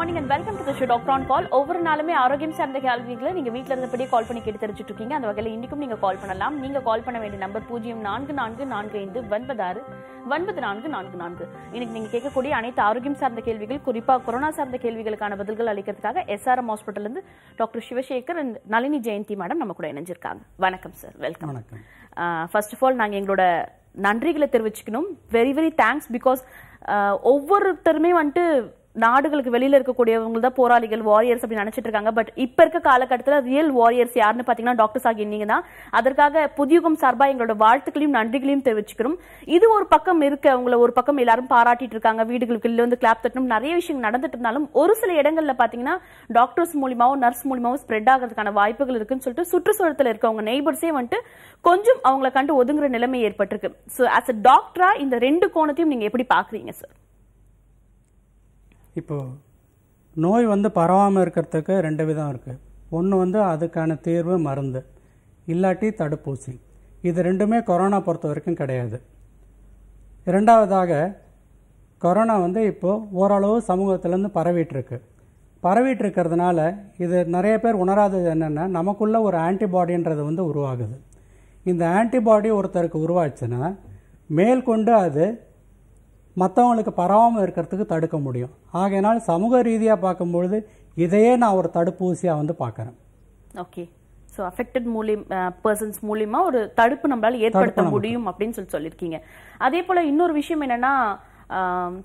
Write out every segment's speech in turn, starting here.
Morning and welcome to show doctor on call ஒவ்வொரு நாளுமே ஆரோக்கியம் சார்ந்த கேள்விகளை நீங்கள் வீட்டில் இருந்தபடியே கால் பண்ணி கேட்டு தெரிஞ்சுட்டு இருக்கீங்க அந்த வகையில் இன்றைக்கும் நீங்கள் கால் பண்ணலாம் நீங்கள் கால் பண்ண வேண்டிய நம்பர் பூஜ்ஜியம் நான்கு நான்கு நான்கு ஐந்து ஒன்பது ஆறு ஒன்பது நான்கு நான்கு நான்கு இன்னைக்கு நீங்கள் கேட்கக்கூடிய அனைத்து ஆரோக்கியம் சார்ந்த கேள்விகள் குறிப்பாக கொரோனா சார்ந்த கேள்விகளுக்கான பதில்கள் அளிக்கிறதுக்காக எஸ்ஆர்எம் இருந்து doctor Sivasekar and Nalini Jayanthi madam நம்ம கூட இணைஞ்சிருக்காங்க வணக்கம் சார் வெல்கம் வணக்கம் ஃபர்ஸ்ட் ஆஃப் ஆல் நாங்கள் எங்களோட நன்றிகளை தெரிவிச்சுக்கணும் வெரி வெரி தேங்க்ஸ் பிகாஸ் ஒவ்வொருத்தருமே வந்துட்டு நாடுகளுக்கு வெளியில இருக்கக்கூடியவங்க தான் போராளிகள் வாரியர்ஸ் அப்படின்னு நினைச்சிட்டு இருக்காங்க பட் இப்ப இருக்க காலகட்டத்தில் ரியல் வாரியர்ஸ் யாருன்னு பாத்தீங்கன்னா டாக்டர் ஆகி நீங்க தான் அதற்காக புதியகம் சார்பா எங்களோட வாழ்த்துக்களையும் நன்றிகளையும் தெரிவிச்சுக்கிறோம் இது ஒரு பக்கம் இருக்க அவங்கள ஒரு பக்கம் எல்லாரும் பாராட்டிட்டு இருக்காங்க வீடுகளுக்கு இல்ல வந்து கிளாப் தட்டணும் நிறைய விஷயம் நடந்துட்டு இருந்தாலும் ஒரு சில இடங்கள்ல பாத்தீங்கன்னா டாக்டர்ஸ் மூலியமாவும் நர்ஸ் மூலியமாவும் ஸ்ப்ரெட் ஆகிறதுக்கான வாய்ப்புகள் இருக்குன்னு சொல்லிட்டு சுற்றுச்சூழத்துல இருக்கவங்க நெய்பர்ஸே வந்துட்டு கொஞ்சம் அவங்களை கண்டு ஒதுங்குற நிலைமை ஏற்பட்டிருக்கு ஸோ அஸ் அ டாக்டரா இந்த ரெண்டு கோணத்தையும் நீங்க எப்படி பாக்குறீங்க சார் இப்போது நோய் வந்து பரவாமல் இருக்கிறதுக்கு ரெண்டு விதம் இருக்குது ஒன்று வந்து அதுக்கான தீர்வு மருந்து இல்லாட்டி தடுப்பூசி இது ரெண்டுமே கொரோனா பொறுத்த வரைக்கும் கிடையாது இரண்டாவதாக கொரோனா வந்து இப்போது ஓரளவு சமூகத்திலேருந்து பரவிட்டுருக்கு பரவிட்டு இருக்கிறதுனால இது நிறைய பேர் உணராதது என்னென்னா நமக்குள்ளே ஒரு ஆன்டிபாடின்றது வந்து உருவாகுது இந்த ஆன்டிபாடி ஒருத்தருக்கு உருவாச்சுன்னா மேல் கொண்டு அது மற்றவங்களுக்கு பரவாமல் இருக்கிறதுக்கு தடுக்க முடியும் ஆகையினால் சமூக ரீதியாக பார்க்கும்பொழுது இதையே நான் ஒரு தடுப்பூசியாக வந்து பார்க்குறேன் ஓகே ஸோ அஃபெக்டட் மூலியம் பர்சன்ஸ் uh, மூலியமா ஒரு தடுப்பு நம்மளால ஏற்படுத்த முடியும் அப்படின்னு சொல்லி சொல்லியிருக்கீங்க அதே போல் இன்னொரு விஷயம் என்னன்னா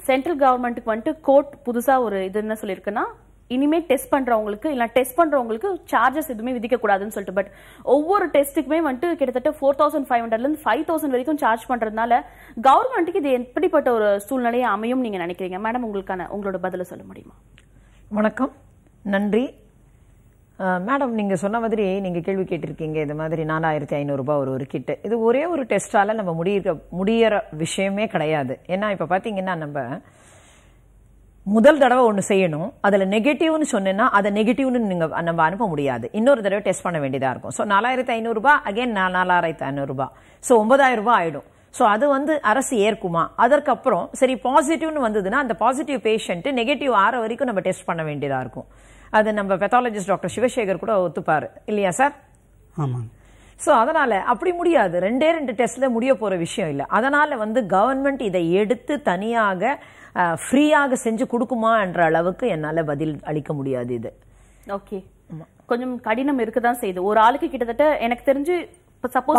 சென்ட்ரல் கவர்மெண்ட்டுக்கு வந்துட்டு கோர்ட் புதுசாக ஒரு இது என்ன சொல்லியிருக்குன்னா இனிமேல் டெஸ்ட் பண்ணுறவங்களுக்கு இல்லை டெஸ்ட் பண்ணுறவங்களுக்கு சார்ஜஸ் எதுவுமே விதிக்கக்கூடாதுன்னு சொல்லிட்டு பட் ஒவ்வொரு டெஸ்ட்டுக்குமே வந்துட்டு கிட்டத்தட்ட ஃபோர் தௌசண்ட் ஃபைவ் ஹண்ட்ரட்லேருந்து ஃபைவ் தௌசண்ட் வரைக்கும் சார்ஜ் பண்ணுறதுனால கவர்மெண்ட்டுக்கு இது எப்படிப்பட்ட ஒரு சூழ்நிலையை அமையும் நீங்கள் நினைக்கிறீங்க மேடம் உங்களுக்கான உங்களோட பதிலை சொல்ல முடியுமா வணக்கம் நன்றி மேடம் நீங்கள் சொன்ன மாதிரி நீங்கள் கேள்வி கேட்டிருக்கீங்க இது மாதிரி நாலாயிரத்தி ஐநூறுபா ஒரு ஒரு கிட்டு இது ஒரே ஒரு டெஸ்ட்டால் நம்ம முடியிற முடியிற விஷயமே கிடையாது ஏன்னா இப்போ பார்த்தீங்கன்னா நம்ம முதல் தடவை ஒன்று செய்யணும் அதில் நெகட்டிவ்னு சொன்னேன்னா அதை நெகட்டிவ்னு நீங்கள் நம்ம அனுப்ப முடியாது இன்னொரு தடவை டெஸ்ட் பண்ண வேண்டியதாக இருக்கும் ஸோ நாலாயிரத்து ஐநூறுரூபா அகேன் நான் நாலாயிரத்து ஐநூறுரூபா ஸோ ஒன்பதாயிரரூபா ஆகிடும் ஸோ அது வந்து அரசு ஏற்குமா அதற்கப்புறம் சரி பாசிட்டிவ்னு வந்ததுன்னா அந்த பாசிட்டிவ் பேஷண்ட்டு நெகட்டிவ் ஆற வரைக்கும் நம்ம டெஸ்ட் பண்ண வேண்டியதாக இருக்கும் அது நம்ம பெத்தாலஜிஸ்ட் டாக்டர் சிவசேகர் கூட ஒத்துப்பார் இல்லையா சார் ஆமாம் ஸோ அதனால் அப்படி முடியாது ரெண்டே ரெண்டு டெஸ்ட்டில் முடிய போகிற விஷயம் இல்லை அதனால் வந்து கவர்மெண்ட் இதை எடுத்து தனியாக ஃப்ரீயாக செஞ்சு கொடுக்குமா என்ற அளவுக்கு என்னால் பதில் அளிக்க முடியாது இது ஓகே கொஞ்சம் கடினம் இருக்குதான் செய்யுது ஒரு ஆளுக்கு கிட்டத்தட்ட எனக்கு தெரிஞ்சு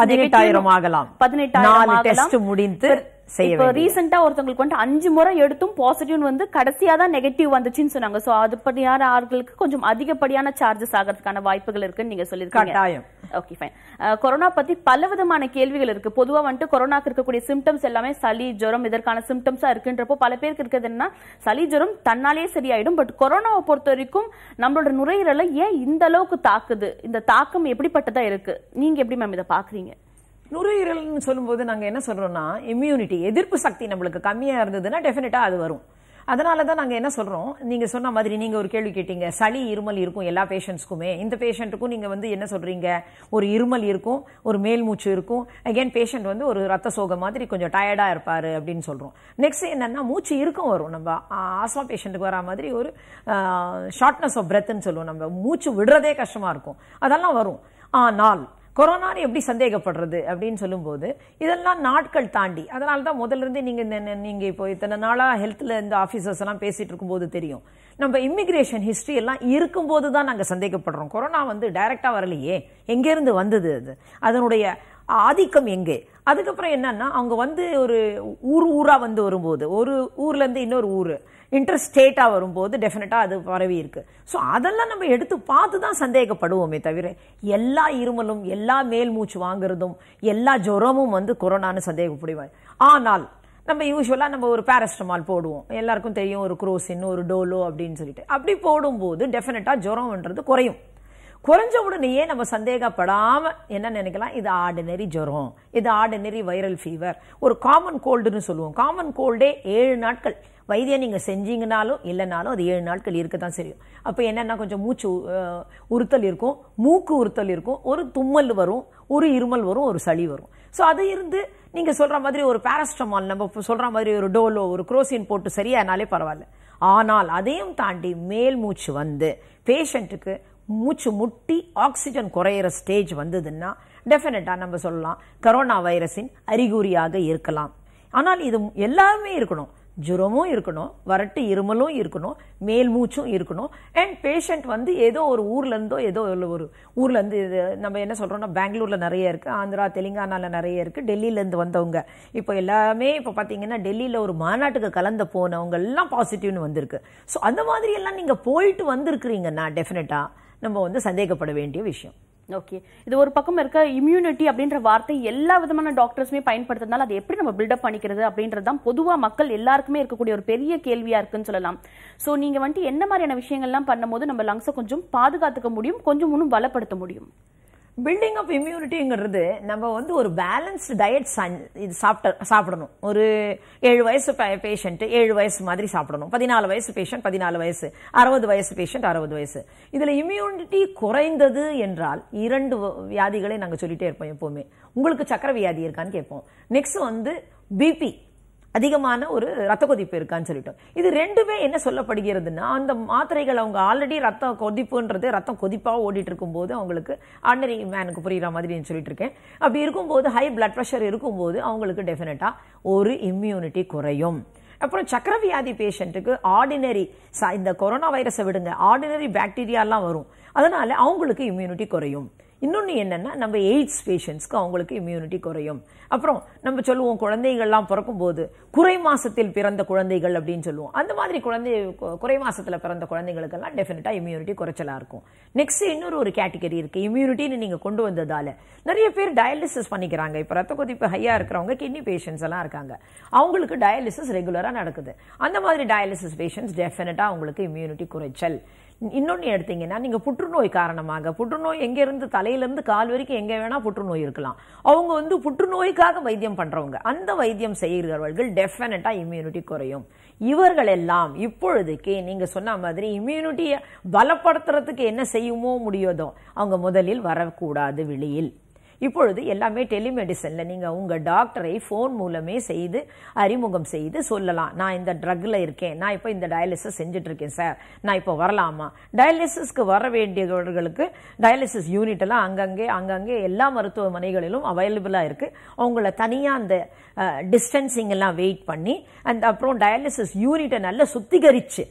பதினெட்டாயிரம் ஆகலாம் பதினெட்டாயிரம் முடிந்து செய்ய இப்போ ரீசெண்டா ஒருத்தவங்களுக்கு வந்து அஞ்சு முறை எடுத்தும் பாசிட்டிவ் வந்து கடைசியா தான் நெகட்டிவ் வந்துச்சுன்னு சொன்னாங்க சோ அதுபடியான ஆட்களுக்கு கொஞ்சம் அதிகப்படியான சார்ஜஸ் ஆகிறதுக்கான வாய்ப்புகள் இருக்குன்னு நீங்க சொல்லியிருக்கீங்க ஓகே ஃபைன் கொரோனா பத்தி பல விதமான கேள்விகள் இருக்கு பொதுவா வந்துட்டு கொரோனாக்கு இருக்கக்கூடிய சிம்டம்ஸ் எல்லாமே சளி ஜுரம் இதற்கான சிம்டம்ஸா இருக்குன்றப்போ பல பேருக்கு இருக்குது என்னன்னா சளி ஜுரம் தன்னாலே சரியாயிடும் பட் கொரோனாவை பொறுத்த வரைக்கும் நம்மளோட நுரையீரலை ஏன் இந்த அளவுக்கு தாக்குது இந்த தாக்கம் எப்படிப்பட்டதா இருக்கு நீங்க எப்படி மேம் இதை பாக்குறீங்க நுரையீரல்னு சொல்லும்போது நாங்கள் என்ன சொல்கிறோம்னா இம்யூனிட்டி எதிர்ப்பு சக்தி நம்மளுக்கு கம்மியாக இருந்ததுன்னா டெஃபினட்டாக அது வரும் அதனால தான் நாங்கள் என்ன சொல்கிறோம் நீங்கள் சொன்ன மாதிரி நீங்கள் ஒரு கேள்வி கேட்டீங்க சளி இருமல் இருக்கும் எல்லா பேஷண்ட்ஸ்க்குமே இந்த பேஷண்ட்டுக்கும் நீங்கள் வந்து என்ன சொல்கிறீங்க ஒரு இருமல் இருக்கும் ஒரு மேல் மூச்சு இருக்கும் அகேன் பேஷண்ட் வந்து ஒரு ரத்த சோக மாதிரி கொஞ்சம் டயர்டாக இருப்பார் அப்படின்னு சொல்கிறோம் நெக்ஸ்ட் என்னென்னா மூச்சு இருக்கும் வரும் நம்ம ஆஸ்மா பேஷண்ட்டுக்கு வரா மாதிரி ஒரு ஷார்ட்னஸ் ஆஃப் பிரெத்துன்னு சொல்லுவோம் நம்ம மூச்சு விடுறதே கஷ்டமாக இருக்கும் அதெல்லாம் வரும் ஆனால் கொரோனான்னு எப்படி சந்தேகப்படுறது அப்படின்னு சொல்லும்போது இதெல்லாம் நாட்கள் தாண்டி அதனால தான் முதல்லேருந்து நீங்கள் இந்த நீங்கள் இப்போ இத்தனை நாளாக ஹெல்த்தில் இந்த ஆஃபீஸர்ஸ் எல்லாம் பேசிகிட்டு இருக்கும்போது தெரியும் நம்ம இமிக்ரேஷன் ஹிஸ்ட்ரி எல்லாம் இருக்கும்போது தான் நாங்கள் சந்தேகப்படுறோம் கொரோனா வந்து டைரெக்டாக வரலையே எங்கேருந்து வந்தது அது அதனுடைய ஆதிக்கம் எங்கே அதுக்கப்புறம் என்னன்னா அவங்க வந்து ஒரு ஊர் ஊராக வந்து வரும்போது ஒரு ஊர்லேருந்து இன்னொரு ஊர் இன்ட்ரெஸ்ட் ஸ்டேட்டாக வரும்போது டெஃபினட்டாக அது பரவி இருக்குது ஸோ அதெல்லாம் நம்ம எடுத்து பார்த்து தான் சந்தேகப்படுவோமே தவிர எல்லா இருமலும் எல்லா மேல் மூச்சு வாங்குறதும் எல்லா ஜுரமும் வந்து கொரோனான்னு சந்தேகப்படுவேன் ஆனால் நம்ம யூஸ்வலாக நம்ம ஒரு பேரஸ்டமால் போடுவோம் எல்லாருக்கும் தெரியும் ஒரு குரோசின் ஒரு டோலோ அப்படின்னு சொல்லிட்டு அப்படி போடும்போது டெஃபினட்டாக ஜுரம்ன்றது குறையும் குறைஞ்ச உடனேயே நம்ம சந்தேகப்படாமல் என்ன நினைக்கலாம் இது ஆர்டினரி ஜுரம் இது ஆர்டினரி வைரல் ஃபீவர் ஒரு காமன் கோல்டுன்னு சொல்லுவோம் காமன் கோல்டே ஏழு நாட்கள் வைத்தியம் நீங்கள் செஞ்சீங்கனாலும் இல்லைனாலும் அது ஏழு நாட்கள் இருக்க தான் செய்யும் அப்போ என்னென்னா கொஞ்சம் மூச்சு உறுத்தல் இருக்கும் மூக்கு உறுத்தல் இருக்கும் ஒரு தும்மல் வரும் ஒரு இருமல் வரும் ஒரு சளி வரும் ஸோ அது இருந்து நீங்கள் சொல்கிற மாதிரி ஒரு பேரஸ்டமால் நம்ம சொல்கிற மாதிரி ஒரு டோலோ ஒரு குரோசின் போட்டு சரியானாலே பரவாயில்ல ஆனால் அதையும் தாண்டி மேல் மூச்சு வந்து பேஷண்ட்டுக்கு மூச்சு முட்டி ஆக்சிஜன் குறையிற ஸ்டேஜ் வந்ததுன்னா டெஃபினட்டாக நம்ம சொல்லலாம் கரோனா வைரஸின் அறிகுறியாக இருக்கலாம் ஆனால் இது எல்லாமே இருக்கணும் ஜுரமும் இருக்கணும் வரட்டு இருமலும் இருக்கணும் மேல் மூச்சும் இருக்கணும் அண்ட் பேஷண்ட் வந்து ஏதோ ஒரு ஊர்லேருந்தோ ஏதோ ஒரு ஊர்லேருந்து இது நம்ம என்ன சொல்கிறோம்னா பெங்களூரில் நிறைய இருக்குது ஆந்திரா தெலுங்கானாவில் நிறைய இருக்குது டெல்லியிலேருந்து வந்தவங்க இப்போ எல்லாமே இப்போ பார்த்தீங்கன்னா டெல்லியில் ஒரு மாநாட்டுக்கு கலந்து போனவங்க எல்லாம் பாசிட்டிவ்னு வந்திருக்கு ஸோ அந்த மாதிரி எல்லாம் நீங்கள் போயிட்டு வந்திருக்கிறீங்கன்னா டெஃபினட்டாக நம்ம வந்து சந்தேகப்பட வேண்டிய விஷயம் ஓகே இது ஒரு பக்கம் இருக்க இம்யூனிட்டி அப்படின்ற வார்த்தை எல்லா விதமான டாக்டர்ஸுமே பயன்படுத்துறதால அதை எப்படி நம்ம பில்டப் பண்ணிக்கிறது அப்படின்றது தான் பொதுவாக மக்கள் எல்லாருக்குமே இருக்கக்கூடிய ஒரு பெரிய கேள்வியா இருக்குன்னு சொல்லலாம் ஸோ நீங்க வந்துட்டு என்ன மாதிரியான விஷயங்கள்லாம் பண்ணும்போது நம்ம லங்ஸை கொஞ்சம் பாதுகாத்துக்க முடியும் கொஞ்சம் இன்னும் பலப்படுத்த முடியும் பில்டிங் ஆஃப் இம்யூனிட்டிங்கிறது நம்ம வந்து ஒரு பேலன்ஸ்டு டயட் சன் இது சாப்பிட்ட சாப்பிடணும் ஒரு ஏழு வயசு பேஷண்ட்டு ஏழு வயசு மாதிரி சாப்பிடணும் பதினாலு வயசு பேஷண்ட் பதினாலு வயசு அறுபது வயசு பேஷண்ட் அறுபது வயசு இதில் இம்யூனிட்டி குறைந்தது என்றால் இரண்டு வியாதிகளை நாங்கள் சொல்லிகிட்டே இருப்போம் எப்போவுமே உங்களுக்கு சக்கர வியாதி இருக்கான்னு கேட்போம் நெக்ஸ்ட் வந்து பிபி அதிகமான ஒரு ரத்த கொதிப்பு இருக்கான்னு சொல்லிட்டோம் இது ரெண்டுமே என்ன சொல்லப்படுகிறதுனா அந்த மாத்திரைகள் அவங்க ஆல்ரெடி ரத்த கொதிப்புன்றது ரத்தம் கொதிப்பாக ஓடிட்டு இருக்கும்போது அவங்களுக்கு ஆர்டினரி மேனுக்கு புரிகிற மாதிரி சொல்லிட்டு இருக்கேன் அப்படி இருக்கும்போது ஹை பிளட் ப்ரெஷர் இருக்கும்போது அவங்களுக்கு டெஃபினட்டாக ஒரு இம்யூனிட்டி குறையும் அப்புறம் சக்கரவியாதி பேஷண்ட்டுக்கு ஆர்டினரி இந்த கொரோனா வைரஸை விடுங்க ஆர்டினரி பாக்டீரியாலாம் வரும் அதனால் அவங்களுக்கு இம்யூனிட்டி குறையும் இன்னொன்று என்னென்னா நம்ம எய்ட்ஸ் பேஷண்ட்ஸ்க்கு அவங்களுக்கு இம்யூனிட்டி குறையும் அப்புறம் நம்ம சொல்லுவோம் குழந்தைகள்லாம் பிறக்கும்போது குறை மாதத்தில் பிறந்த குழந்தைகள் அப்படின்னு சொல்லுவோம் அந்த மாதிரி குழந்தை குறை மாதத்தில் பிறந்த குழந்தைகளுக்கெல்லாம் டெஃபினட்டாக இம்யூனிட்டி குறைச்சலாக இருக்கும் நெக்ஸ்ட் இன்னொரு ஒரு கேட்டகரி இருக்குது இம்யூனிட்டின்னு நீங்கள் கொண்டு வந்ததால் நிறைய பேர் டயாலிசிஸ் பண்ணிக்கிறாங்க இப்போ ரத்த கொதிப்பு ஹையாக இருக்கிறவங்க கிட்னி பேஷண்ட்ஸ் எல்லாம் இருக்காங்க அவங்களுக்கு டயாலிசிஸ் ரெகுலராக நடக்குது அந்த மாதிரி டயாலிசிஸ் பேஷண்ட்ஸ் டெஃபினட்டாக அவங்களுக்கு இம்யூனிட்டி குறைச்சல் இன்னொன்று எடுத்தீங்கன்னா நீங்கள் புற்றுநோய் காரணமாக புற்றுநோய் எங்கேருந்து தலையிலேருந்து கால் வரைக்கும் எங்கே வேணால் புற்றுநோய் இருக்கலாம் அவங்க வந்து புற்றுநோய்க்காக வைத்தியம் பண்ணுறவங்க அந்த வைத்தியம் செய்கிறவர்கள் டெஃபினட்டாக இம்யூனிட்டி குறையும் இவர்கள் எல்லாம் இப்பொழுதுக்கு நீங்கள் சொன்ன மாதிரி இம்யூனிட்டியை பலப்படுத்துறதுக்கு என்ன செய்யுமோ முடியாதோ அவங்க முதலில் வரக்கூடாது வெளியில் இப்பொழுது எல்லாமே டெலிமெடிசனில் நீங்கள் உங்கள் டாக்டரை ஃபோன் மூலமே செய்து அறிமுகம் செய்து சொல்லலாம் நான் இந்த ட்ரக்கில் இருக்கேன் நான் இப்போ இந்த டயாலிசிஸ் செஞ்சிட்ருக்கேன் சார் நான் இப்போ வரலாமா டயாலிசிஸ்க்கு வர வேண்டியவர்களுக்கு டயாலிசிஸ் யூனிட்டெல்லாம் அங்கங்கே அங்கங்கே எல்லா மருத்துவமனைகளிலும் அவைலபிளாக இருக்குது அவங்கள தனியாக அந்த டிஸ்டன்சிங் எல்லாம் வெயிட் பண்ணி அந்த அப்புறம் டயாலிசிஸ் யூனிட்டை நல்லா சுத்திகரித்து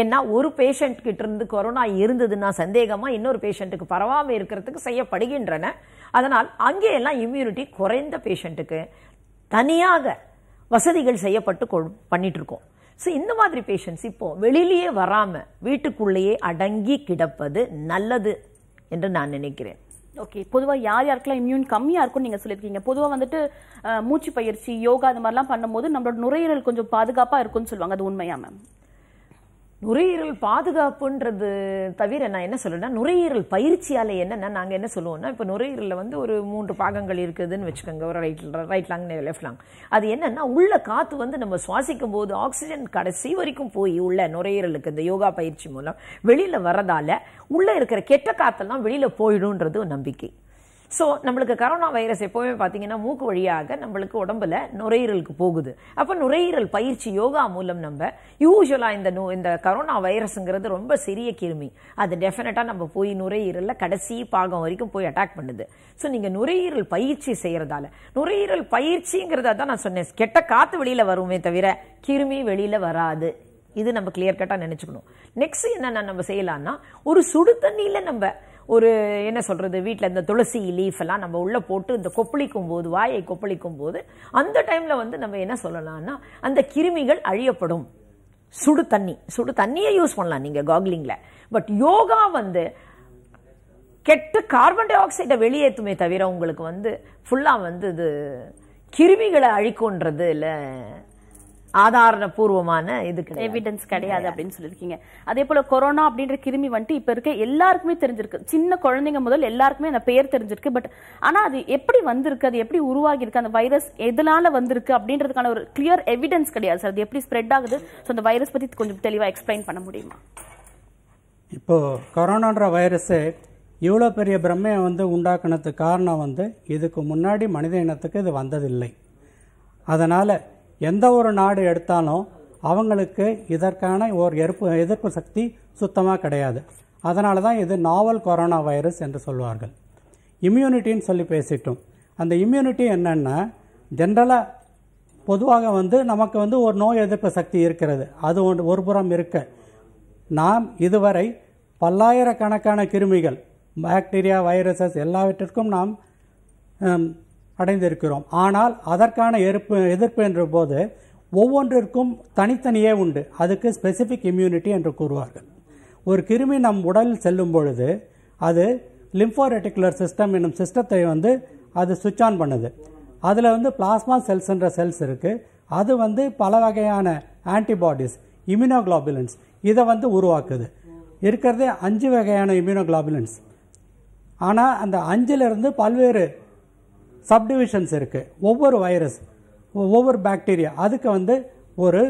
ஏன்னா ஒரு பேஷண்ட் இருந்து கொரோனா இருந்ததுன்னா சந்தேகமாக இன்னொரு பேஷண்ட்டுக்கு பரவாமல் இருக்கிறதுக்கு செய்யப்படுகின்றன அதனால் அங்கேயெல்லாம் இம்யூனிட்டி குறைந்த பேஷண்ட்டுக்கு தனியாக வசதிகள் செய்யப்பட்டு கொள் பண்ணிகிட்ருக்கோம் ஸோ இந்த மாதிரி பேஷண்ட்ஸ் இப்போது வெளியிலேயே வராமல் வீட்டுக்குள்ளேயே அடங்கி கிடப்பது நல்லது என்று நான் நினைக்கிறேன் ஓகே பொதுவாக யார் யாருக்கெல்லாம் இம்யூன் கம்மியாக இருக்கும்னு நீங்கள் சொல்லியிருக்கீங்க பொதுவாக வந்துட்டு மூச்சு பயிற்சி யோகா அது மாதிரிலாம் பண்ணும்போது நம்மளோட நுரையீரல் கொஞ்சம் பாதுகாப்பாக இருக்கும்னு சொல்லுவாங்க அது உண்மையா மேம் நுரையீரல் பாதுகாப்புன்றது தவிர நான் என்ன சொல்லுன்னா நுரையீரல் பயிற்சியால் என்னென்னா நாங்கள் என்ன சொல்லுவோம்னா இப்போ நுரையீரலில் வந்து ஒரு மூன்று பாகங்கள் இருக்குதுன்னு வச்சுக்கோங்க ஒரு right right lung left lung அது என்னென்னா உள்ள காற்று வந்து நம்ம சுவாசிக்கும் போது ஆக்சிஜன் கடைசி வரைக்கும் போய் உள்ள நுரையீரலுக்கு இந்த யோகா பயிற்சி மூலம் வெளியில் வரதால் உள்ளே இருக்கிற கெட்ட காற்றெல்லாம் வெளியில் போயிடும்ன்றது நம்பிக்கை ஸோ நம்மளுக்கு கரோனா வைரஸ் எப்போவுமே பார்த்தீங்கன்னா மூக்கு வழியாக நம்மளுக்கு உடம்புல நுரையீரலுக்கு போகுது அப்போ நுரையீரல் பயிற்சி யோகா மூலம் நம்ம யூஸ்வலாக இந்த நோ இந்த கரோனா வைரஸுங்கிறது ரொம்ப சிறிய கிருமி அது டெஃபினட்டாக நம்ம போய் நுரையீரலில் கடைசி பாகம் வரைக்கும் போய் அட்டாக் பண்ணுது ஸோ நீங்கள் நுரையீரல் பயிற்சி செய்கிறதால நுரையீரல் பயிற்சிங்கிறத தான் நான் சொன்னேன் கெட்ட காற்று வெளியில் வருமே தவிர கிருமி வெளியில் வராது இது நம்ம கிளியர் கட்டாக நினச்சிக்கணும் நெக்ஸ்ட் என்னென்ன நம்ம செய்யலாம்னா ஒரு சுடு தண்ணியில் நம்ம ஒரு என்ன சொல்கிறது வீட்டில் இந்த துளசி லீஃப் எல்லாம் நம்ம உள்ளே போட்டு இந்த கொப்பளிக்கும் போது வாயை கொப்பளிக்கும் போது அந்த டைமில் வந்து நம்ம என்ன சொல்லலாம்னா அந்த கிருமிகள் அழியப்படும் சுடு தண்ணி சுடு தண்ணியை யூஸ் பண்ணலாம் நீங்கள் காக்லிங்கில் பட் யோகா வந்து கெட்ட கார்பன் டை ஆக்சைடை வெளியேற்றுமே தவிர உங்களுக்கு வந்து ஃபுல்லாக வந்து இது கிருமிகளை அழிக்கும்ன்றது இல்லை ஆதாரபூர்வமான இது கிடையாது எவிடன்ஸ் கிடையாது அப்படின்னு சொல்லியிருக்கீங்க அதே போல கொரோனா அப்படின்ற கிருமி வந்துட்டு இப்ப இருக்க எல்லாருக்குமே தெரிஞ்சிருக்கு சின்ன குழந்தைங்க முதல் எல்லாருக்குமே அந்த பெயர் தெரிஞ்சிருக்கு பட் ஆனா அது எப்படி வந்திருக்கு அது எப்படி உருவாகி இருக்கு அந்த வைரஸ் எதனால வந்திருக்கு அப்படின்றதுக்கான ஒரு கிளியர் எவிடன்ஸ் கிடையாது சார் அது எப்படி ஸ்ப்ரெட் ஆகுது ஸோ அந்த வைரஸ் பத்தி கொஞ்சம் தெளிவா எக்ஸ்பிளைன் பண்ண முடியுமா இப்போ கொரோனான்ற வைரஸு இவ்வளோ பெரிய பிரம்மையை வந்து உண்டாக்குனதுக்கு காரணம் வந்து இதுக்கு முன்னாடி மனித இனத்துக்கு இது வந்ததில்லை அதனால் எந்த ஒரு நாடு எடுத்தாலும் அவங்களுக்கு இதற்கான ஒரு எதிர்ப்பு எதிர்ப்பு சக்தி சுத்தமாக கிடையாது அதனால தான் இது நாவல் கொரோனா வைரஸ் என்று சொல்வார்கள் இம்யூனிட்டின்னு சொல்லி பேசிட்டோம் அந்த இம்யூனிட்டி என்னென்னா ஜென்ரலாக பொதுவாக வந்து நமக்கு வந்து ஒரு நோய் எதிர்ப்பு சக்தி இருக்கிறது அது ஒன்று ஒரு புறம் இருக்க நாம் இதுவரை பல்லாயிரக்கணக்கான கிருமிகள் பாக்டீரியா வைரஸஸ் எல்லாவற்றிற்கும் நாம் அடைந்திருக்கிறோம் ஆனால் அதற்கான எதிர்ப்பு எதிர்ப்பு என்ற போது ஒவ்வொன்றிற்கும் தனித்தனியே உண்டு அதுக்கு ஸ்பெசிஃபிக் இம்யூனிட்டி என்று கூறுவார்கள் ஒரு கிருமி நம் உடலில் செல்லும் பொழுது அது லிம்ஃபோரெட்டிகுலர் சிஸ்டம் என்னும் சிஸ்டத்தை வந்து அது சுவிட்ச் ஆன் பண்ணுது அதில் வந்து பிளாஸ்மா என்ற செல்ஸ் இருக்குது அது வந்து பல வகையான ஆன்டிபாடிஸ் இம்யூனோகுளோபிலன்ஸ் இதை வந்து உருவாக்குது இருக்கிறதே அஞ்சு வகையான இம்யூனோகுளோபிலன்ஸ் ஆனால் அந்த அஞ்சிலிருந்து பல்வேறு சப்டிவிஷன்ஸ் இருக்குது ஒவ்வொரு வைரஸ் ஒவ்வொரு பாக்டீரியா அதுக்கு வந்து ஒரு